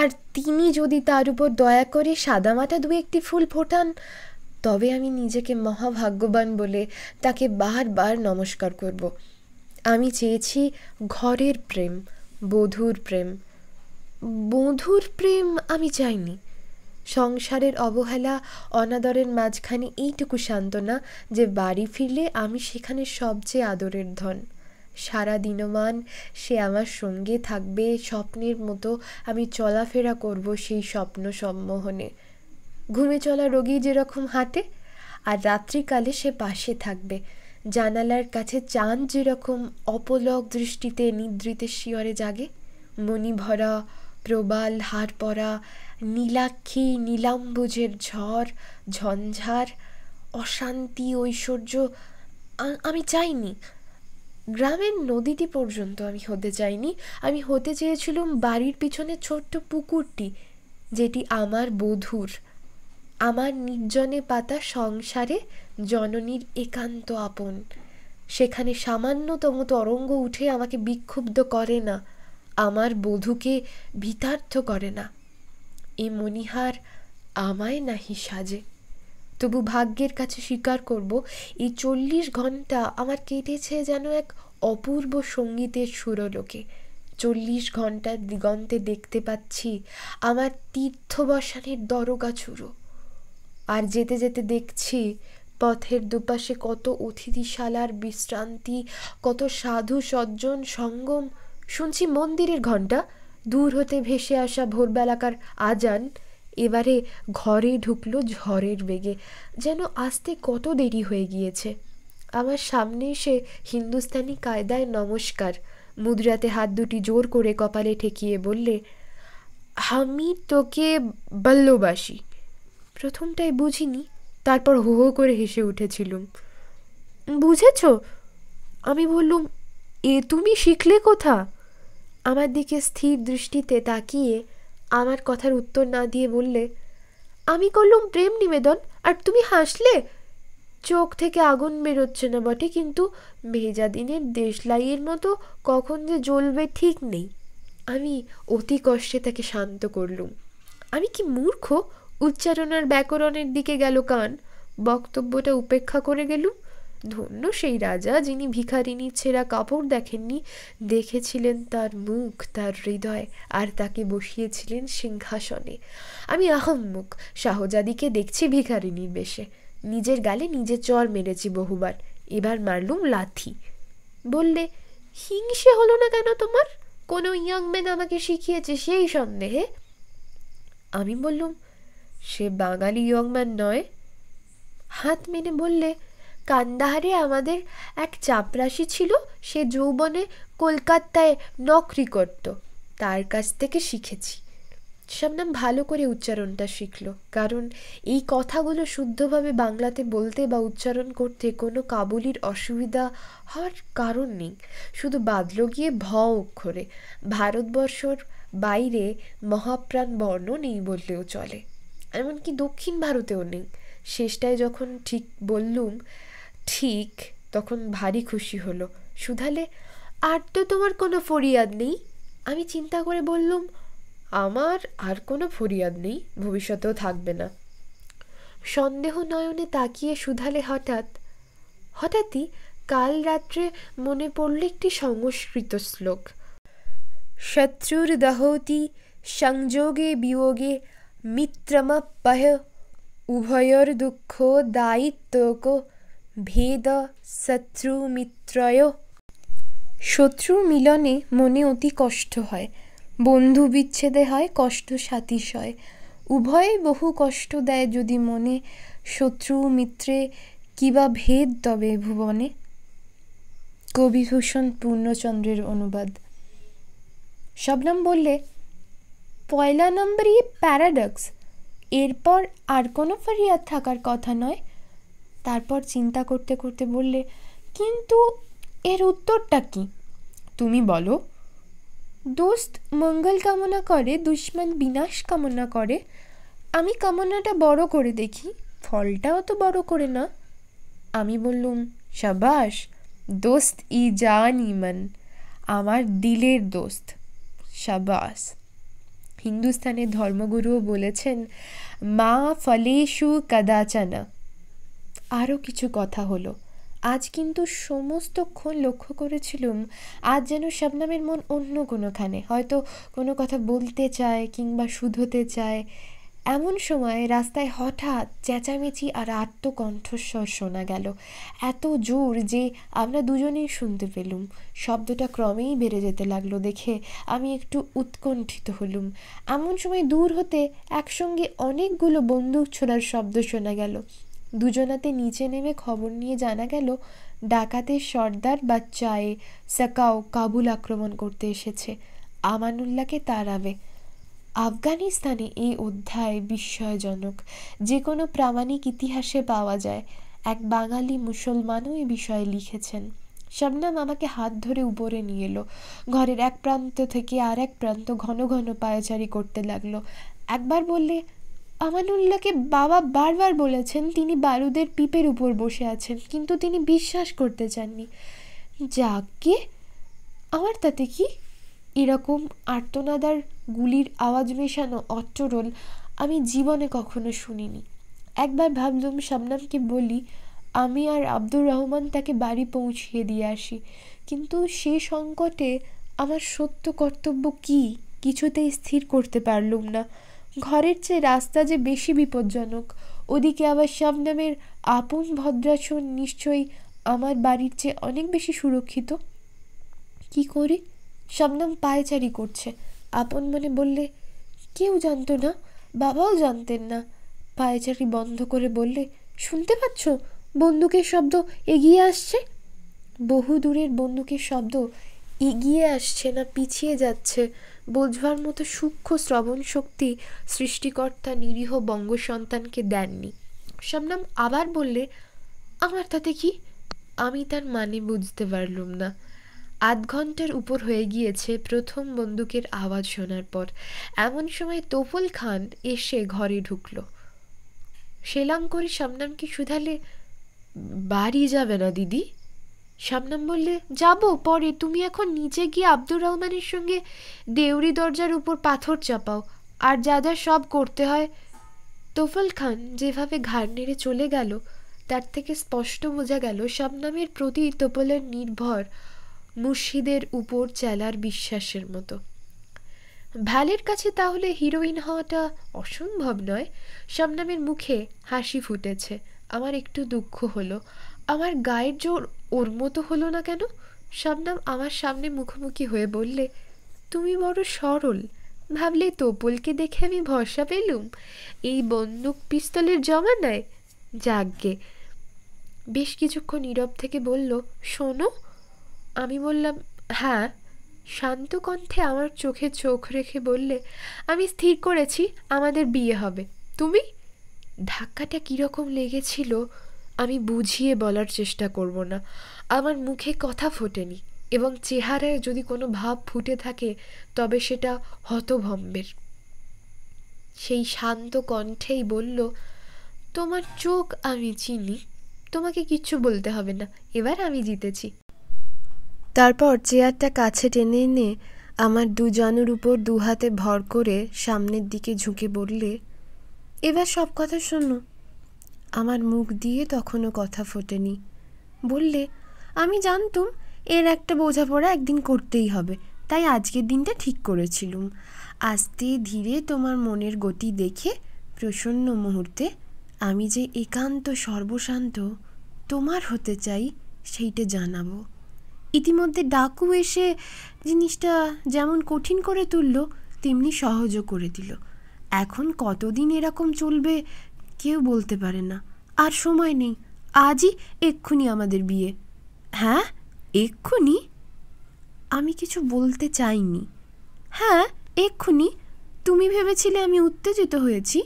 আর তিনি যদি তার উপর দয়া করে সাদামাটা দু একটি ফুল ফোটান তবে আমি নিজেকে মহাভাগ্যবান বলে তাকে বারবার নমস্কার করব আমি চেয়েছি ঘরের প্রেম বধূর প্রেম বধুর প্রেম আমি চাইনি সংসারের অবহেলা অনাদরের মাঝখানে এইটুকু সান্ত্বনা যে বাড়ি ফিরলে আমি সেখানে সবচেয়ে আদরের ধন সারা দিনমান সে আমার সঙ্গে থাকবে স্বপ্নের মতো আমি চলাফেরা করব সেই স্বপ্ন সম্মোহনে ঘুমে চলা রোগী যেরকম হাতে আর রাত্রিকালে সে পাশে থাকবে জানালার কাছে চাঁদ যেরকম অপলক দৃষ্টিতে নিদ্রিতে শিয়রে জাগে মণিভরা প্রবাল হাড় পরা নীলাক্ষী নীলাম্বুজের ঝড় ঝঞ্ঝার অশান্তি ঐশ্বর্য আমি চাইনি গ্রামের নদীটি পর্যন্ত আমি হতে চাইনি আমি হতে চেয়েছিলাম বাড়ির পিছনে ছোট্ট পুকুরটি যেটি আমার বধূর আমার নির্জনে পাতা সংসারে জননীর একান্ত আপন সেখানে সামান্যতম তরঙ্গ উঠে আমাকে বিক্ষুব্ধ করে না আমার বধূকে ভিতার্থ করে না এ মনিহার আমায় নাহি সাজে তবু ভাগ্যের কাছে স্বীকার করব এই চল্লিশ ঘন্টা আমার কেটেছে যেন এক অপূর্ব সঙ্গীতের সুরলোকে চল্লিশ ঘন্টার দিগন্তে দেখতে পাচ্ছি আমার তীর্থবসানের দরগা চুরো আর যেতে যেতে দেখছি পথের দুপাশে কত অতিথিশালার বিশ্রান্তি কত সাধু সজ্জন সঙ্গম শুনছি মন্দিরের ঘণ্টা দূর হতে ভেসে আসা ভোরবেলাকার আজান এবারে ঘরে ঢুকলো ঝড়ের বেগে যেন আসতে কত দেরি হয়ে গিয়েছে আমার সামনে এসে হিন্দুস্তানি কায়দায় নমস্কার মুদ্রাতে হাত দুটি জোর করে কপালে ঠেকিয়ে বললে আমি তোকে বল্লবাসী প্রথমটাই বুঝিনি তারপর হো হো করে হেসে উঠেছিলুম বুঝেছ আমি বললুম এ তুমি শিখলে কোথা আমার দিকে স্থির দৃষ্টিতে তাকিয়ে আমার কথার উত্তর না দিয়ে বললে আমি করলুম প্রেম নিবেদন আর তুমি হাসলে চোখ থেকে আগুন বেরোচ্ছে না বটে কিন্তু ভেজা দিনের দেশলাইয়ের মতো কখন যে জ্বলবে ঠিক নেই আমি অতি কষ্টে তাকে শান্ত করলুম আমি কি মূর্খ উচ্চারণার ব্যাকরণের দিকে গেল কান বক্তব্যটা উপেক্ষা করে গেল ধন্য সেই রাজা যিনি ভিখারিনী ছেঁড়া কাপড় দেখেননি দেখেছিলেন তার মুখ তার হৃদয় আর তাকে বসিয়েছিলেন সিংহাসনে আমি আহম্মুখ শাহজাদিকে দেখছি ভিখারিনীর বেশে নিজের গালে নিজে চর মেরেছি বহুবার এবার মারলুম লাথি বললে হিংসে হলো না কেন তোমার কোনো ইয়াংম্যান আমাকে শিখিয়েছে সেই সন্দেহে আমি বললুম সে বাঙালি ইয়ংম্যান নয় হাত মেনে বললে কান্দাহারে আমাদের এক চাপরাশি ছিল সে যৌবনে কলকাতায় নকরি করত তার কাছ থেকে শিখেছি সামনাম ভালো করে উচ্চারণটা শিখল কারণ এই কথাগুলো শুদ্ধভাবে বাংলাতে বলতে বা উচ্চারণ করতে কোনো কাবুলির অসুবিধা হওয়ার কারণ নেই শুধু বাদল গিয়ে ভ অক্ষরে ভারতবর্ষর বাইরে মহাপ্রাণ বর্ণ নেই বললেও চলে এমনকি দক্ষিণ ভারতেও নেই শেষটায় যখন ঠিক বললুম ঠিক তখন ভারী খুশি হলো সুধালে আর তো তোমার কোনো ফরিয়াদ নেই আমি চিন্তা করে বললুম আমার আর কোনো ফরিয়াদ নেই ভবিষ্যতেও থাকবে না সন্দেহ নয়নে তাকিয়ে সুধালে হঠাৎ হঠাৎই কাল রাত্রে মনে পড়ল একটি সংস্কৃত শ্লোক শত্রুর দহতি সংযোগে বিয়োগে উভয়র দুঃখ দায়িত্বক ভেদ শত্রু মিত্রয় শত্রুর মিলনে মনে অতি কষ্ট হয় বন্ধু বিচ্ছেদে হয় কষ্ট সাতিশয় উভয়ে বহু কষ্ট দেয় যদি মনে শত্রু মিত্রে কিবা ভেদ তবে ভুবনে কবিভূষণ পূর্ণচন্দ্রের অনুবাদ শবনম বললে পয়লা নম্বরই প্যারাডক্স এরপর আর কোনো ফরিয়াদ থাকার কথা নয় তারপর চিন্তা করতে করতে বললে কিন্তু এর উত্তরটা কি তুমি বলো দোস্ত মঙ্গল কামনা করে দুশ্মন বিনাশ কামনা করে আমি কামনাটা বড় করে দেখি ফলটাও তো বড় করে না আমি বললুম সাবাস দোস্ত ই জান ইমান আমার দিলের দোস্ত সাবাস হিন্দুস্তানের ধর্মগুরুও বলেছেন মা ফলেশু কাদাচানা আরও কিছু কথা হলো আজ কিন্তু সমস্তক্ষণ লক্ষ্য করেছিলুম আজ যেন শবনামের মন অন্য কোনোখানে হয়তো কোনো কথা বলতে চায় কিংবা শুধোতে চায় এমন সময় রাস্তায় হঠাৎ চেঁচামেচি আর আত্মকণ্ঠস্বর শোনা গেল এত জোর যে আমরা দুজনেই শুনতে পেলুম শব্দটা ক্রমেই বেড়ে যেতে লাগলো দেখে আমি একটু উৎকণ্ঠিত হলুম এমন সময় দূর হতে একসঙ্গে অনেকগুলো বন্দুক ছোড়ার শব্দ শোনা গেল দুজনাতে নিচে নেমে খবর নিয়ে জানা গেল ডাকাতের সর্দার বা চায়ে সাকাও কাবুল আক্রমণ করতে এসেছে আমানুল্লাহকে তাড়াবে আফগানিস্তানে এই অধ্যায় বিস্ময়জনক যে কোনো প্রামাণিক ইতিহাসে পাওয়া যায় এক বাঙালি মুসলমানও এ বিষয়ে লিখেছেন শবনাম আমাকে হাত ধরে উপরে নিয়ে এলো ঘরের এক প্রান্ত থেকে আর এক প্রান্ত ঘন ঘন পায়াচারি করতে লাগলো একবার বললে আমানুল্লাহকে বাবা বারবার বলেছেন তিনি বারুদের পিপের উপর বসে আছেন কিন্তু তিনি বিশ্বাস করতে চাননি যাকে আমার তাতে কি এরকম আর্তনাদার গুলির আওয়াজ মেশানো অট্টরোল আমি জীবনে কখনো শুনিনি একবার ভাবলুম সামনামকে বলি আমি আর আব্দুর রহমান তাকে বাড়ি পৌঁছিয়ে দিয়ে আসি কিন্তু সে সংকটে আমার সত্য কর্তব্য কি কিছুতেই স্থির করতে পারলুম না ঘরের চেয়ে রাস্তা যে বেশি বিপজ্জনক ওদিকে আবার সামনামের আপন ভদ্রাসন নিশ্চয়ই আমার বাড়ির চেয়ে অনেক বেশি সুরক্ষিত কি করি শবনম পায়চারি করছে আপন মনে বললে কেউ জানতো না বাবাও জানতেন না পায়চারি বন্ধ করে বললে শুনতে পাচ্ছ বন্দুকের শব্দ এগিয়ে আসছে বহু দূরের বন্দুকের শব্দ এগিয়ে আসছে না পিছিয়ে যাচ্ছে বোঝবার মতো সূক্ষ্ম শ্রবণ শক্তি সৃষ্টিকর্তা নিরীহ বঙ্গ সন্তানকে দেননি শবনম আবার বললে আমার তাতে কি আমি তার মানে বুঝতে পারলুম না আধ ঘন্টার উপর হয়ে গিয়েছে প্রথম বন্দুকের আওয়াজ শোনার পর এমন সময় তোফুল খান এসে ঘরে ঢুকল সেলাম করে শামনামকে শুধালে বাড়ি যাবে না দিদি সামনাম বললে যাব পরে তুমি এখন নিচে গিয়ে আব্দুর রহমানের সঙ্গে দেউরি দরজার উপর পাথর চাপাও আর যা যা সব করতে হয় তোফল খান যেভাবে ঘাড় নেড়ে চলে গেল তার থেকে স্পষ্ট বোঝা গেল শাবনামের প্রতি তোপলের নির্ভর মুর্শিদের উপর চালার বিশ্বাসের মতো ভ্যালের কাছে তাহলে হিরোইন হওয়াটা অসম্ভব নয় শবনামের মুখে হাসি ফুটেছে আমার একটু দুঃখ হলো আমার গায়ের জোর ওর মতো হলো না কেন সামনাম আমার সামনে মুখোমুখি হয়ে বললে তুমি বড় সরল ভাবলে তোপলকে দেখে আমি ভরসা পেলুম এই বন্দুক পিস্তলের জমা নেয় যাগ্যে বেশ কিছুক্ষণ নীরব থেকে বলল শোনো আমি বললাম হ্যাঁ শান্ত কণ্ঠে আমার চোখে চোখ রেখে বললে আমি স্থির করেছি আমাদের বিয়ে হবে তুমি ধাক্কাটা কীরকম লেগেছিল আমি বুঝিয়ে বলার চেষ্টা করব না আমার মুখে কথা ফোটেনি এবং চেহারায় যদি কোনো ভাব ফুটে থাকে তবে সেটা হতভম্বের সেই শান্ত কণ্ঠেই বলল তোমার চোখ আমি চিনি তোমাকে কিচ্ছু বলতে হবে না এবার আমি জিতেছি তারপর চেয়ারটা কাছে টেনে এনে আমার দুজনের উপর দু হাতে ভর করে সামনের দিকে ঝুঁকে বললে এবার সব কথা শোনো আমার মুখ দিয়ে তখনও কথা ফোটেনি বললে আমি জানতুম এর একটা বোঝাপড়া একদিন করতেই হবে তাই আজকের দিনটা ঠিক করেছিলুম আস্তে ধীরে তোমার মনের গতি দেখে প্রসন্ন মুহূর্তে আমি যে একান্ত সর্বশান্ত তোমার হতে চাই সেইটা জানাবো ইতিমধ্যে ডাকু এসে জিনিসটা যেমন কঠিন করে তুলল তেমনি সহজও করে দিল এখন কতদিন এরকম চলবে কেউ বলতে পারে না আর সময় নেই আজই এক্ষুনি আমাদের বিয়ে হ্যাঁ এক্ষুনি আমি কিছু বলতে চাইনি হ্যাঁ এক্ষুনি তুমি ভেবেছিলে আমি উত্তেজিত হয়েছি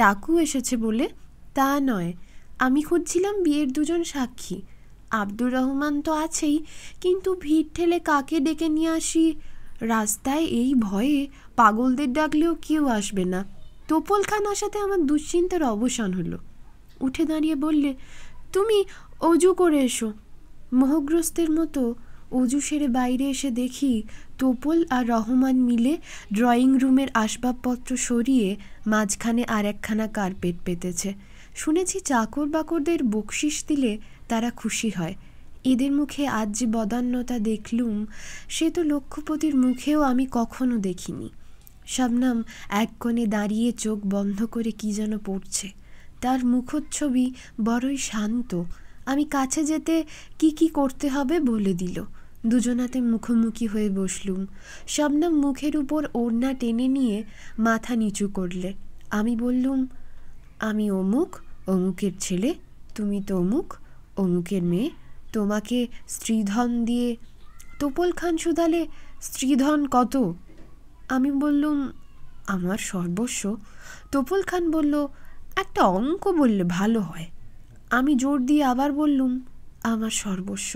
ডাকু এসেছে বলে তা নয় আমি খুঁজছিলাম বিয়ের দুজন সাক্ষী আব্দুর রহমান তো আছেই কিন্তু ভিড় ঠেলে কাকে ডেকে নিয়ে আসি রাস্তায় এই ভয়ে পাগলদের ডাকলেও কেউ আসবে না তোপল খান আসাতে আমার দুশ্চিন্তার অবসান হলো উঠে দাঁড়িয়ে বললে তুমি অজু করে এসো মোহগ্রস্তের মতো অজু সেরে বাইরে এসে দেখি তোপল আর রহমান মিলে ড্রয়িং রুমের আসবাবপত্র সরিয়ে মাঝখানে আর একখানা কার্পেট পেতেছে শুনেছি চাকর বাকরদের বকশিস দিলে তারা খুশি হয় এদের মুখে আজ যে বদান্যতা দেখলুম সে তো লক্ষ্যপতির মুখেও আমি কখনো দেখিনি শবনম এক কোণে দাঁড়িয়ে চোখ বন্ধ করে কি যেন পড়ছে তার মুখচ্ছবি বড়ই শান্ত আমি কাছে যেতে কি কি করতে হবে বলে দিল দুজনাতে মুখোমুখি হয়ে বসলুম শবনম মুখের উপর ওড়না টেনে নিয়ে মাথা নিচু করলে আমি বললুম আমি অমুক অমুকের ছেলে তুমি তো অমুক অমুকের মেয়ে তোমাকে স্ত্রীধন দিয়ে তোপল খান শুধালে স্ত্রীধন কত আমি বললুম আমার সর্বস্ব তোপল খান বলল একটা অঙ্ক বললে ভালো হয় আমি জোর দিয়ে আবার বললুম আমার সর্বস্ব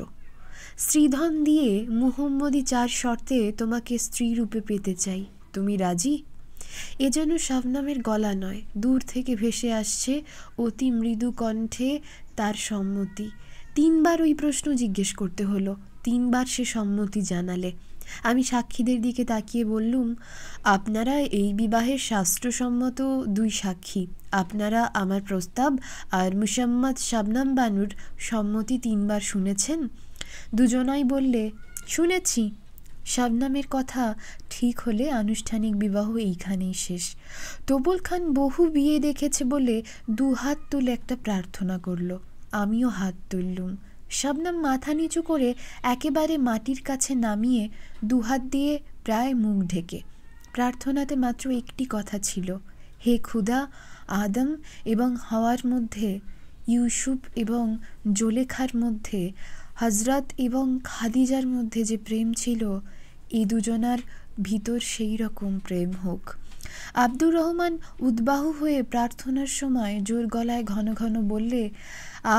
স্ত্রীধন দিয়ে মুহম্মদি চার শর্তে তোমাকে স্ত্রীরূপে পেতে চাই তুমি রাজি এ যেন শাবনামের গলা নয় দূর থেকে ভেসে আসছে অতি মৃদু কণ্ঠে তার সম্মতি তিনবার ওই প্রশ্ন জিজ্ঞেস করতে হলো তিনবার সে সম্মতি জানালে আমি সাক্ষীদের দিকে তাকিয়ে বললুম আপনারা এই বিবাহের শাস্ত্রসম্মত দুই সাক্ষী আপনারা আমার প্রস্তাব আর মুসাম্মদ শাবনাম বানুর সম্মতি তিনবার শুনেছেন দুজনাই বললে শুনেছি শাবনামের কথা ঠিক হলে আনুষ্ঠানিক বিবাহ এইখানেই শেষ তবুল খান বহু বিয়ে দেখেছে বলে দু হাত তুলে একটা প্রার্থনা করল আমিও হাত তুললুম শাবনাম মাথা নিচু করে একেবারে মাটির কাছে নামিয়ে দুহাত দিয়ে প্রায় মুখ ঢেকে প্রার্থনাতে মাত্র একটি কথা ছিল হে ক্ষুদা আদম এবং হাওয়ার মধ্যে ইউসুফ এবং জোলেখার মধ্যে হজরত এবং খাদিজার মধ্যে যে প্রেম ছিল এই দুজনার ভিতর সেই রকম প্রেম হোক আব্দুর রহমান উদ্বাহ হয়ে প্রার্থনার সময় জোর গলায় ঘন ঘন বললে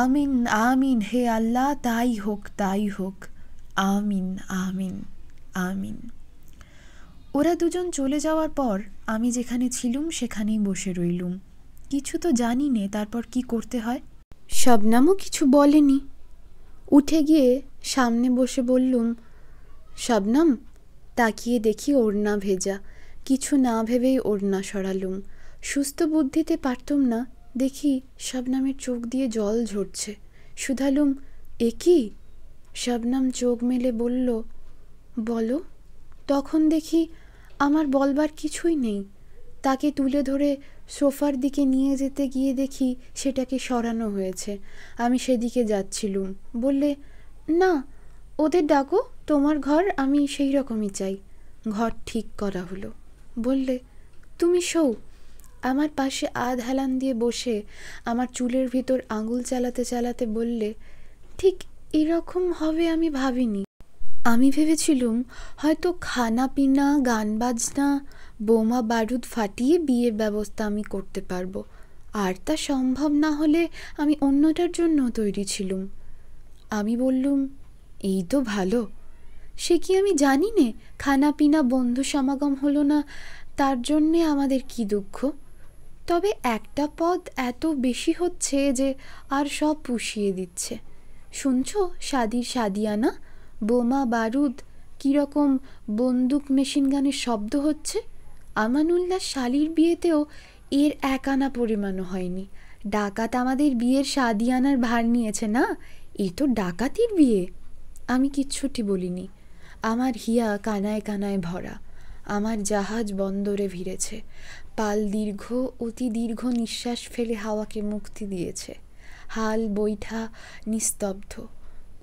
আমিন আমিন হে আল্লাহ তাই হোক তাই হোক আমিন আমিন আমিন ওরা দুজন চলে যাওয়ার পর আমি যেখানে ছিলুম সেখানেই বসে রইলুম কিছু তো জানি নে তারপর কি করতে হয় শবনামও কিছু বলেনি উঠে গিয়ে সামনে বসে বললুম শবনাম তাকিয়ে দেখি ওড়না ভেজা কিছু না ভেবেই ওড়না সরালুম সুস্থ বুদ্ধিতে পারতম না দেখি শবনামের চোখ দিয়ে জল ঝরছে শুধালুম এ কি শবনাম চোখ মেলে বলল বলো তখন দেখি আমার বলবার কিছুই নেই তাকে তুলে ধরে সোফার দিকে নিয়ে যেতে গিয়ে দেখি সেটাকে সরানো হয়েছে আমি সেদিকে যাচ্ছিলুম বললে না ওদের ডাকো তোমার ঘর আমি সেই রকমই চাই ঘর ঠিক করা হলো বললে তুমি শৌ আমার পাশে আধ হেলান দিয়ে বসে আমার চুলের ভিতর আঙুল চালাতে চালাতে বললে ঠিক এরকম হবে আমি ভাবিনি আমি ভেবেছিলুম হয়তো খানা পিনা গান বাজনা বোমা বারুদ ফাটিয়ে বিয়ের ব্যবস্থা আমি করতে পারবো আর তা সম্ভব না হলে আমি অন্যটার জন্য তৈরি ছিলুম আমি বললুম এই তো ভালো সে কি আমি জানি নে খানাপিনা বন্ধু সমাগম হলো না তার জন্যে আমাদের কি দুঃখ তবে একটা পদ এত বেশি হচ্ছে যে আর সব পুষিয়ে দিচ্ছে শুনছ সাদির সাদিয়ানা বোমা বারুদ কীরকম বন্দুক মেশিন গানের শব্দ হচ্ছে আমানুল্লাহ শালির বিয়েতেও এর এক আনা পরিমাণও হয়নি ডাকাত আমাদের বিয়ের সাদিয়ানার ভার নিয়েছে না এ তো ডাকাতির বিয়ে আমি কিচ্ছুটি বলিনি আমার হিয়া কানায় কানায় ভরা আমার জাহাজ বন্দরে ভিড়েছে পাল দীর্ঘ অতি দীর্ঘ নিঃশ্বাস ফেলে হাওয়াকে মুক্তি দিয়েছে হাল বৈঠা নিস্তব্ধ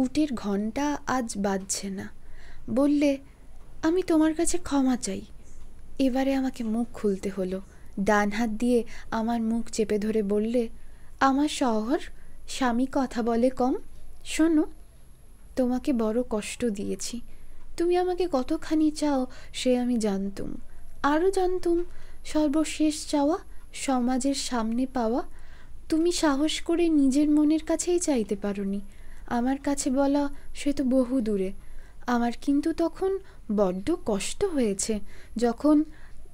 উটের ঘণ্টা আজ বাজছে না বললে আমি তোমার কাছে ক্ষমা চাই এবারে আমাকে মুখ খুলতে হলো ডান হাত দিয়ে আমার মুখ চেপে ধরে বললে আমার শহর স্বামী কথা বলে কম শোনো তোমাকে বড় কষ্ট দিয়েছি তুমি আমাকে কতখানি চাও সে আমি জানতুম আরও জানতুম সর্বশেষ চাওয়া সমাজের সামনে পাওয়া তুমি সাহস করে নিজের মনের কাছেই চাইতে পারোনি আমার কাছে বলা সে তো বহু দূরে আমার কিন্তু তখন বড্ড কষ্ট হয়েছে যখন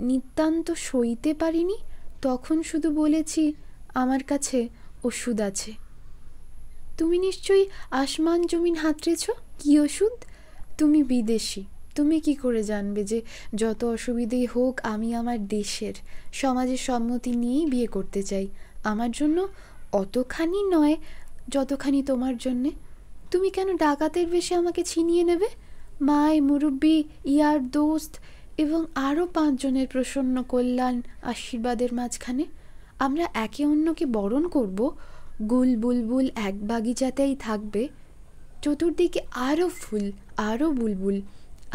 নিতান্ত সইতে পারিনি তখন শুধু বলেছি আমার কাছে ওষুধ আছে তুমি নিশ্চয়ই আসমান জমিন হাতড়েছ কী ওষুধ তুমি বিদেশি তুমি কি করে জানবে যে যত অসুবিধেই হোক আমি আমার দেশের সমাজের সম্মতি নিয়েই বিয়ে করতে চাই আমার জন্য অতখানি নয় যতখানি তোমার জন্যে তুমি কেন ডাকাতের বেশি আমাকে ছিনিয়ে নেবে মায় মুরব্বী ইয়ার দোস্ত এবং আরও পাঁচজনের প্রসন্ন কল্যাণ আশীর্বাদের মাঝখানে আমরা একে অন্যকে বরণ করব গুল বুলবুল এক বাগিচাতেই থাকবে চতুর্দিকে আরও ফুল আরও বুলবুল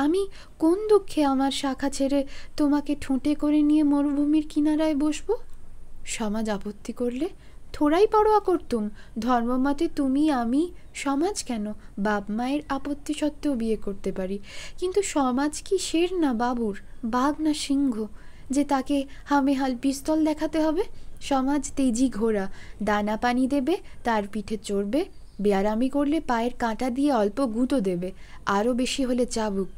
আমি কোন দুঃখে আমার শাখা ছেড়ে তোমাকে ঠোঁটে করে নিয়ে মরুভূমির কিনারায় বসব সমাজ আপত্তি করলে থোড়াই পরোয়া করতুম ধর্মমতে তুমি আমি সমাজ কেন বাপ মায়ের আপত্তি সত্ত্বেও বিয়ে করতে পারি কিন্তু সমাজ কি শের না বাবুর বাঘ না সিংহ যে তাকে হামেহাল পিস্তল দেখাতে হবে সমাজ তেজি ঘোড়া দানা পানি দেবে তার পিঠে চড়বে বেয়ারামি করলে পায়ের কাঁটা দিয়ে অল্প গুঁতো দেবে আরও বেশি হলে চাবুক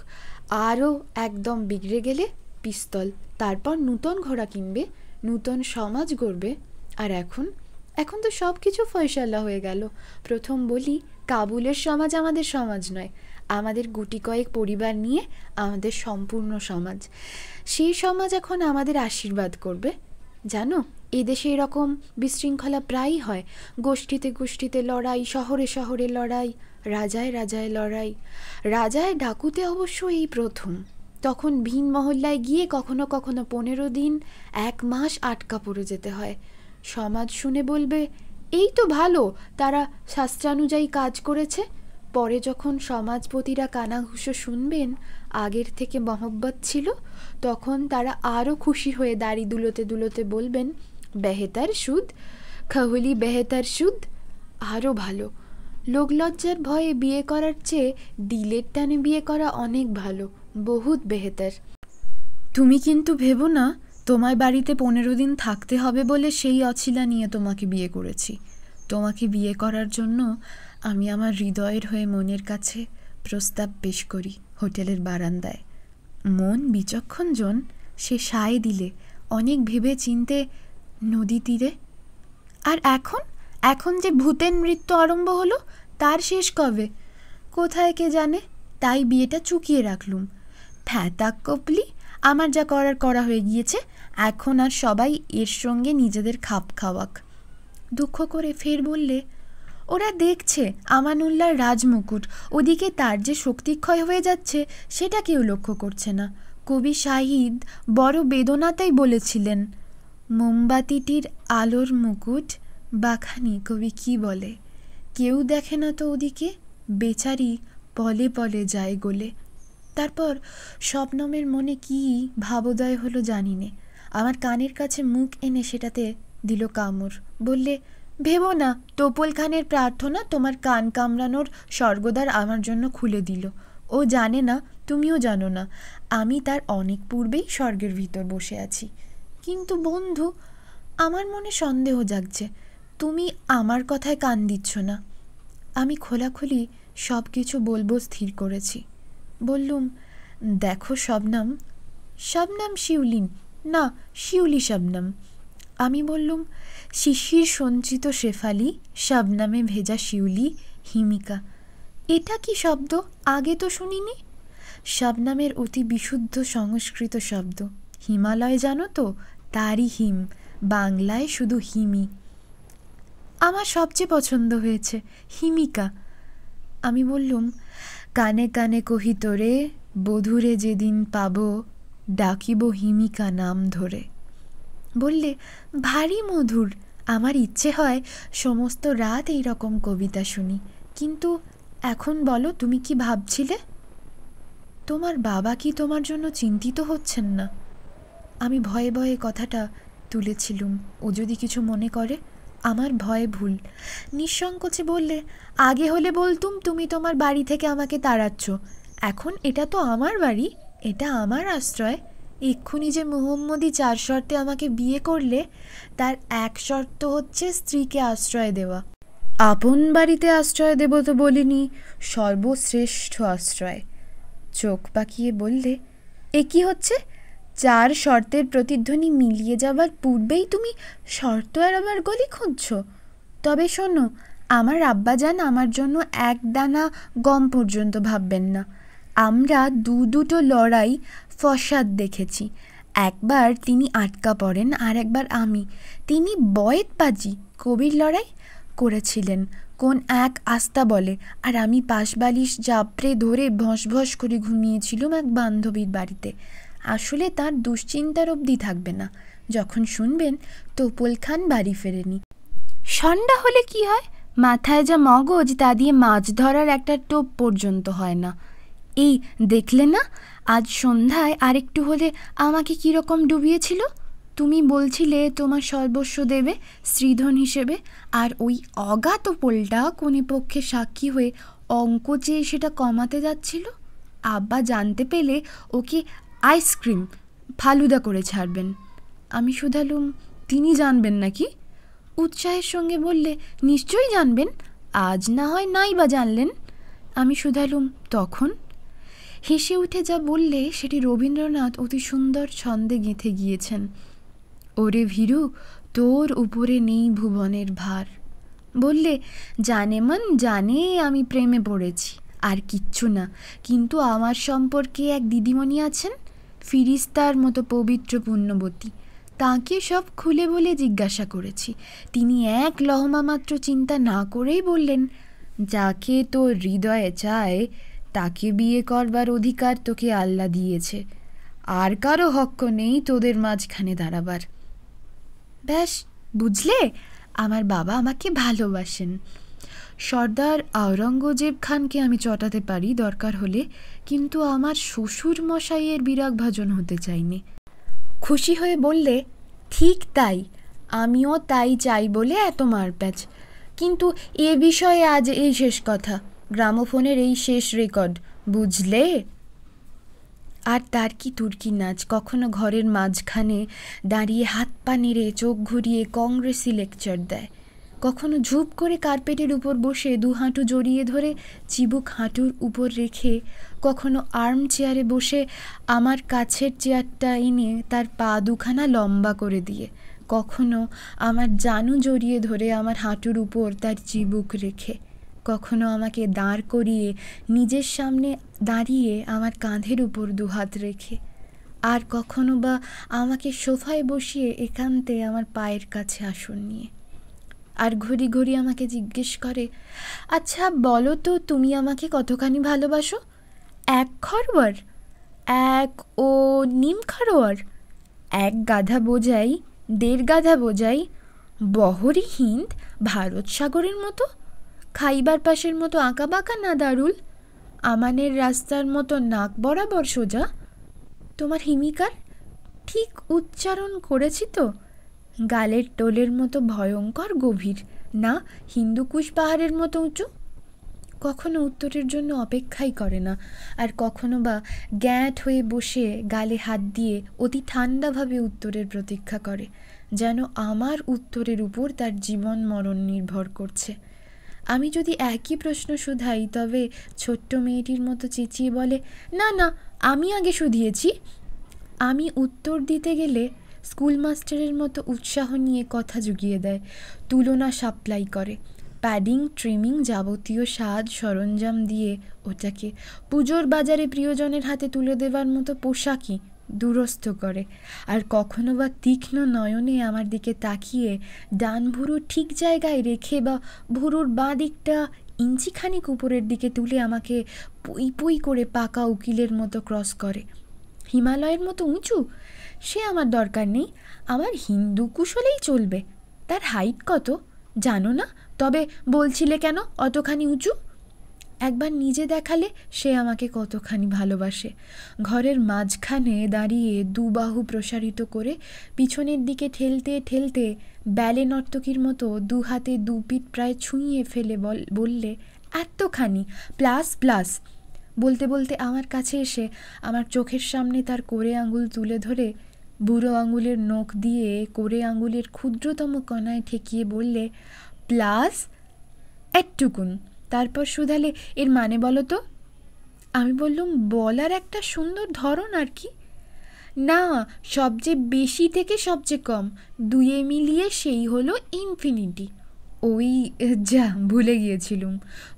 আরও একদম বিগড়ে গেলে পিস্তল তারপর নূতন ঘোড়া কিনবে নূতন সমাজ গড়বে আর এখন এখন তো সব কিছু ফয়সাল্লা হয়ে গেল প্রথম বলি কাবুলের সমাজ আমাদের সমাজ নয় আমাদের গুটি কয়েক পরিবার নিয়ে আমাদের সম্পূর্ণ সমাজ সেই সমাজ এখন আমাদের আশীর্বাদ করবে জানো এদেশে এরকম বিশৃঙ্খলা প্রায়ই হয় গোষ্ঠীতে গোষ্ঠীতে লড়াই শহরে শহরে লড়াই রাজায় রাজায় লড়াই রাজায় ডাকুতে অবশ্য এই প্রথম তখন ভিন মহল্লায় গিয়ে কখনো কখনো পনেরো দিন এক মাস আটকা পড়ে যেতে হয় সমাজ শুনে বলবে এই তো ভালো তারা শাস্ত্রানুযায়ী কাজ করেছে পরে যখন সমাজপতিরা কানাঘুষো শুনবেন আগের থেকে মহব্বত ছিল তখন তারা আরও খুশি হয়ে দাড়ি দুলোতে দুলোতে বলবেন বেহেতার সুদ খাহুলি বেহেতার সুদ আরও ভালো লোকলজ্জার ভয়ে বিয়ে করার চেয়ে দিলের টানে বিয়ে করা অনেক ভালো বহুত বেহেতার তুমি কিন্তু ভেবো না তোমার বাড়িতে পনেরো দিন থাকতে হবে বলে সেই অছিলা নিয়ে তোমাকে বিয়ে করেছি তোমাকে বিয়ে করার জন্য আমি আমার হৃদয়ের হয়ে মনের কাছে প্রস্তাব পেশ করি হোটেলের বারান্দায় মন বিচক্ষণ জন সে সায় দিলে অনেক ভেবে চিনতে নদী তীরে আর এখন এখন যে ভূতের নৃত্য আরম্ভ হলো তার শেষ কবে কোথায় কে জানে তাই বিয়েটা চুকিয়ে রাখলুম ফ্যাতা কপলি আমার যা করার করা হয়ে গিয়েছে এখন আর সবাই এর সঙ্গে নিজেদের খাপ খাওয়াক দুঃখ করে ফের বললে ওরা দেখছে আমানুল্লার রাজমুকুট ওদিকে তার যে শক্তিক্ষয় হয়ে যাচ্ছে সেটা কেউ লক্ষ্য করছে না কবি শাহিদ বড় বেদনাতেই বলেছিলেন মোমবাতিটির আলোর মুকুট বাখানি কবি কি বলে কেউ দেখে না তো ওদিকে বেচারি পলে পলে যায় গোলে তারপর স্বপ্নমের মনে কি ভাবোদয় হলো জানি নে আমার কানের কাছে মুখ এনে সেটাতে দিল কামড় বললে ভেবো না টোপল খানের প্রার্থনা তোমার কান কামড়ানোর স্বর্গদ্বার আমার জন্য খুলে দিল ও জানে না তুমিও জানো না আমি তার অনেক পূর্বেই স্বর্গের ভিতর বসে আছি কিন্তু বন্ধু আমার মনে সন্দেহ জাগছে তুমি আমার কথায় কান দিচ্ছ না আমি খোলাখুলি সব কিছু বলবো স্থির করেছি বললুম দেখো শবনাম শবনাম শিউলিন না শিউলি শবনাম আমি বললুম শিশির সঞ্চিত শেফালি শবনামে ভেজা শিউলি হিমিকা এটা কি শব্দ আগে তো শুনিনি শবনামের অতি বিশুদ্ধ সংস্কৃত শব্দ হিমালয় জানো তো তারই হিম বাংলায় শুধু হিমি আমার সবচেয়ে পছন্দ হয়েছে হিমিকা আমি বললুম কানে কানে কহি তোরে বধুরে যেদিন পাব ডাকিব হিমিকা নাম ধরে বললে ভারী মধুর আমার ইচ্ছে হয় সমস্ত রাত এই রকম কবিতা শুনি কিন্তু এখন বলো তুমি কি ভাবছিলে তোমার বাবা কি তোমার জন্য চিন্তিত হচ্ছেন না আমি ভয়ে ভয়ে কথাটা তুলেছিলুম ও যদি কিছু মনে করে আমার ভয় ভুল নিঃসংকোচে বললে আগে হলে বলতুম তুমি তোমার বাড়ি থেকে আমাকে তাড়াচ্ছ এখন এটা তো আমার বাড়ি এটা আমার আশ্রয় এক্ষুনি যে মোহাম্মদী চার শর্তে আমাকে বিয়ে করলে তার এক শর্ত হচ্ছে স্ত্রীকে আশ্রয় দেওয়া আপন বাড়িতে আশ্রয় দেব তো বলিনি সর্বশ্রেষ্ঠ আশ্রয় চোখ পাকিয়ে বললে এ কি হচ্ছে চার শর্তের প্রতিধ্বনি মিলিয়ে যাবার পূর্বেই তুমি শর্ত এড়াবার গলি খুঁজছ তবে শোনো আমার আব্বা যান আমার জন্য এক দানা গম পর্যন্ত ভাববেন না আমরা দু দুটো লড়াই ফসাদ দেখেছি একবার তিনি আটকা পড়েন আর একবার আমি তিনি বয়েত পাজি কবির লড়াই করেছিলেন কোন এক আস্তা বলে আর আমি পাশবালিশ জাপড়ে ধরে ভস ভস করে ঘুমিয়েছিলাম এক বান্ধবীর বাড়িতে আসলে তার দুশ্চিন্তার অবধি থাকবে না যখন শুনবেন তোপল খান বাড়ি ফেরেনি সন্ডা হলে কি হয় মাথায় যা মগজ তা দিয়ে মাছ ধরার একটা টোপ পর্যন্ত হয় না এই দেখলে না আজ সন্ধ্যায় আরেকটু হলে আমাকে কীরকম ডুবিয়েছিল তুমি বলছিলে তোমার সর্বস্ব দেবে শ্রীধন হিসেবে আর ওই অগাত পোলটা কোনে পক্ষে সাক্ষী হয়ে অঙ্ক চেয়ে সেটা কমাতে যাচ্ছিল আব্বা জানতে পেলে ওকে আইসক্রিম ফালুদা করে ছাড়বেন আমি শুধালুম তিনি জানবেন নাকি উৎসাহের সঙ্গে বললে নিশ্চয়ই জানবেন আজ না হয় নাই বা জানলেন আমি শুধালুম তখন হেসে উঠে যা বললে সেটি রবীন্দ্রনাথ অতি সুন্দর ছন্দে গেঁথে গিয়েছেন ওরে ভীরু তোর উপরে নেই ভুবনের ভার বললে জানে মন জানে আমি প্রেমে পড়েছি আর কিচ্ছু না কিন্তু আমার সম্পর্কে এক দিদিমণি আছেন ফিরিস্তার মতো পবিত্র পুণ্যবতী তাঁকে সব খুলে বলে জিজ্ঞাসা করেছি তিনি এক লহমা মাত্র চিন্তা না করেই বললেন যাকে তো হৃদয়ে চায় তাকে বিয়ে করবার অধিকার তোকে আল্লাহ দিয়েছে আর কারো হক্ক নেই তোদের মাঝখানে দাঁড়াবার ব্যাস বুঝলে আমার বাবা আমাকে ভালোবাসেন সর্দার আওরঙ্গজেব খানকে আমি চটাতে পারি দরকার হলে কিন্তু আমার শ্বশুর মশাইয়ের বিরাগ ভাজন হতে চাইনি খুশি হয়ে বললে ঠিক তাই আমিও তাই চাই বলে এত মারপ্যাচ কিন্তু এ বিষয়ে আজ এই শেষ কথা গ্রামোফোনের এই শেষ রেকর্ড বুঝলে আর তার কি তুর্কি নাচ কখনো ঘরের মাঝখানে দাঁড়িয়ে হাত পা নেড়ে চোখ ঘুরিয়ে কংগ্রেসি লেকচার দেয় কখনো ঝুপ করে কার্পেটের উপর বসে দু হাঁটু জড়িয়ে ধরে চিবুক হাঁটুর উপর রেখে কখনো আর্ম চেয়ারে বসে আমার কাছের চেয়ারটা এনে তার পা দুখানা লম্বা করে দিয়ে কখনো আমার জানু জড়িয়ে ধরে আমার হাঁটুর উপর তার চিবুক রেখে কখনো আমাকে দাঁড় করিয়ে নিজের সামনে দাঁড়িয়ে আমার কাঁধের উপর দুহাত রেখে আর কখনো বা আমাকে সোফায় বসিয়ে একান্তে আমার পায়ের কাছে আসন নিয়ে আর ঘুরি ঘুরি আমাকে জিজ্ঞেস করে আচ্ছা বলো তো তুমি আমাকে কতখানি ভালোবাসো এক খরওয়ার এক ও নিম খরোয়ার এক গাধা বোঝাই দেড় গাধা বোঝাই বহরি হিন্দ ভারত সাগরের মতো খাইবার পাশের মতো আঁকা বাঁকা না দারুল আমানের রাস্তার মতো নাক বরাবর সোজা তোমার হিমিকার ঠিক উচ্চারণ করেছি তো গালের টোলের মতো ভয়ঙ্কর গভীর না হিন্দুকুশ পাহাড়ের মতো উঁচু কখনো উত্তরের জন্য অপেক্ষাই করে না আর কখনো বা গ্যাঁট হয়ে বসে গালে হাত দিয়ে অতি ঠান্ডাভাবে উত্তরের প্রতীক্ষা করে যেন আমার উত্তরের উপর তার জীবন মরণ নির্ভর করছে আমি যদি একই প্রশ্ন শুধাই তবে ছোট্ট মেয়েটির মতো চেঁচিয়ে বলে না না আমি আগে শুধিয়েছি আমি উত্তর দিতে গেলে স্কুল মাস্টারের মতো উৎসাহ নিয়ে কথা জুগিয়ে দেয় তুলনা সাপ্লাই করে প্যাডিং ট্রিমিং যাবতীয় সাজ সরঞ্জাম দিয়ে ওটাকে পুজোর বাজারে প্রিয়জনের হাতে তুলে দেওয়ার মতো পোশাকই দুরস্থ করে আর কখনো বা তীক্ষ্ণ নয়নে আমার দিকে তাকিয়ে ডান ভুরু ঠিক জায়গায় রেখে বা ভুরুর বাঁ দিকটা ইঞ্চিখানিক উপরের দিকে তুলে আমাকে পুই পুই করে পাকা উকিলের মতো ক্রস করে হিমালয়ের মতো উঁচু সে আমার দরকার নেই আমার হিন্দু কুশলেই চলবে তার হাইট কত জানো না তবে বলছিলে কেন অতখানি উঁচু একবার নিজে দেখালে সে আমাকে কতখানি ভালোবাসে ঘরের মাঝখানে দাঁড়িয়ে দুবাহু প্রসারিত করে পিছনের দিকে ঠেলতে ঠেলতে ব্যালে নর্তকীর মতো দু হাতে দু পিঠ প্রায় ছুঁয়ে ফেলে বললে এতখানি প্লাস প্লাস বলতে বলতে আমার কাছে এসে আমার চোখের সামনে তার কোরে আঙুল তুলে ধরে বুড়ো আঙুলের নখ দিয়ে কোরে আঙুলের ক্ষুদ্রতম কণায় ঠেকিয়ে বললে প্লাস একটুকুন তারপর শুধালে এর মানে বলো তো আমি বললুম বলার একটা সুন্দর ধরন আর কি না সবচেয়ে বেশি থেকে সবচেয়ে কম দুয়ে মিলিয়ে সেই হলো ইনফিনিটি ওই যা ভুলে গিয়েছিলুম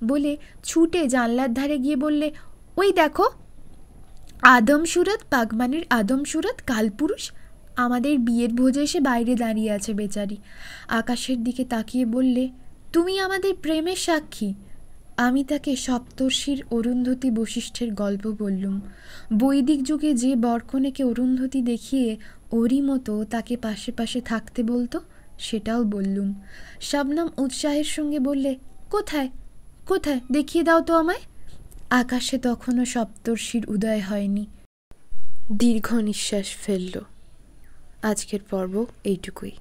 বলে ছুটে জানলার ধারে গিয়ে বললে ওই দেখো আদমসুরত আদম আদমসুরত কালপুরুষ আমাদের বিয়ের ভোজে এসে বাইরে দাঁড়িয়ে আছে বেচারি আকাশের দিকে তাকিয়ে বললে তুমি আমাদের প্রেমের সাক্ষী আমি তাকে সপ্তর্ষির অরুন্ধতী বৈশিষ্ট্যের গল্প বললুম বৈদিক যুগে যে বরকনেকে অরুন্ধতী দেখিয়ে ওরই মতো তাকে পাশে পাশে থাকতে বলতো সেটাও বললুম শাবনাম উৎসাহের সঙ্গে বললে কোথায় কোথায় দেখিয়ে দাও তো আমায় আকাশে তখনও সপ্তর্ষির উদয় হয়নি দীর্ঘ নিঃশ্বাস ফেলল আজকের পর্ব এইটুকুই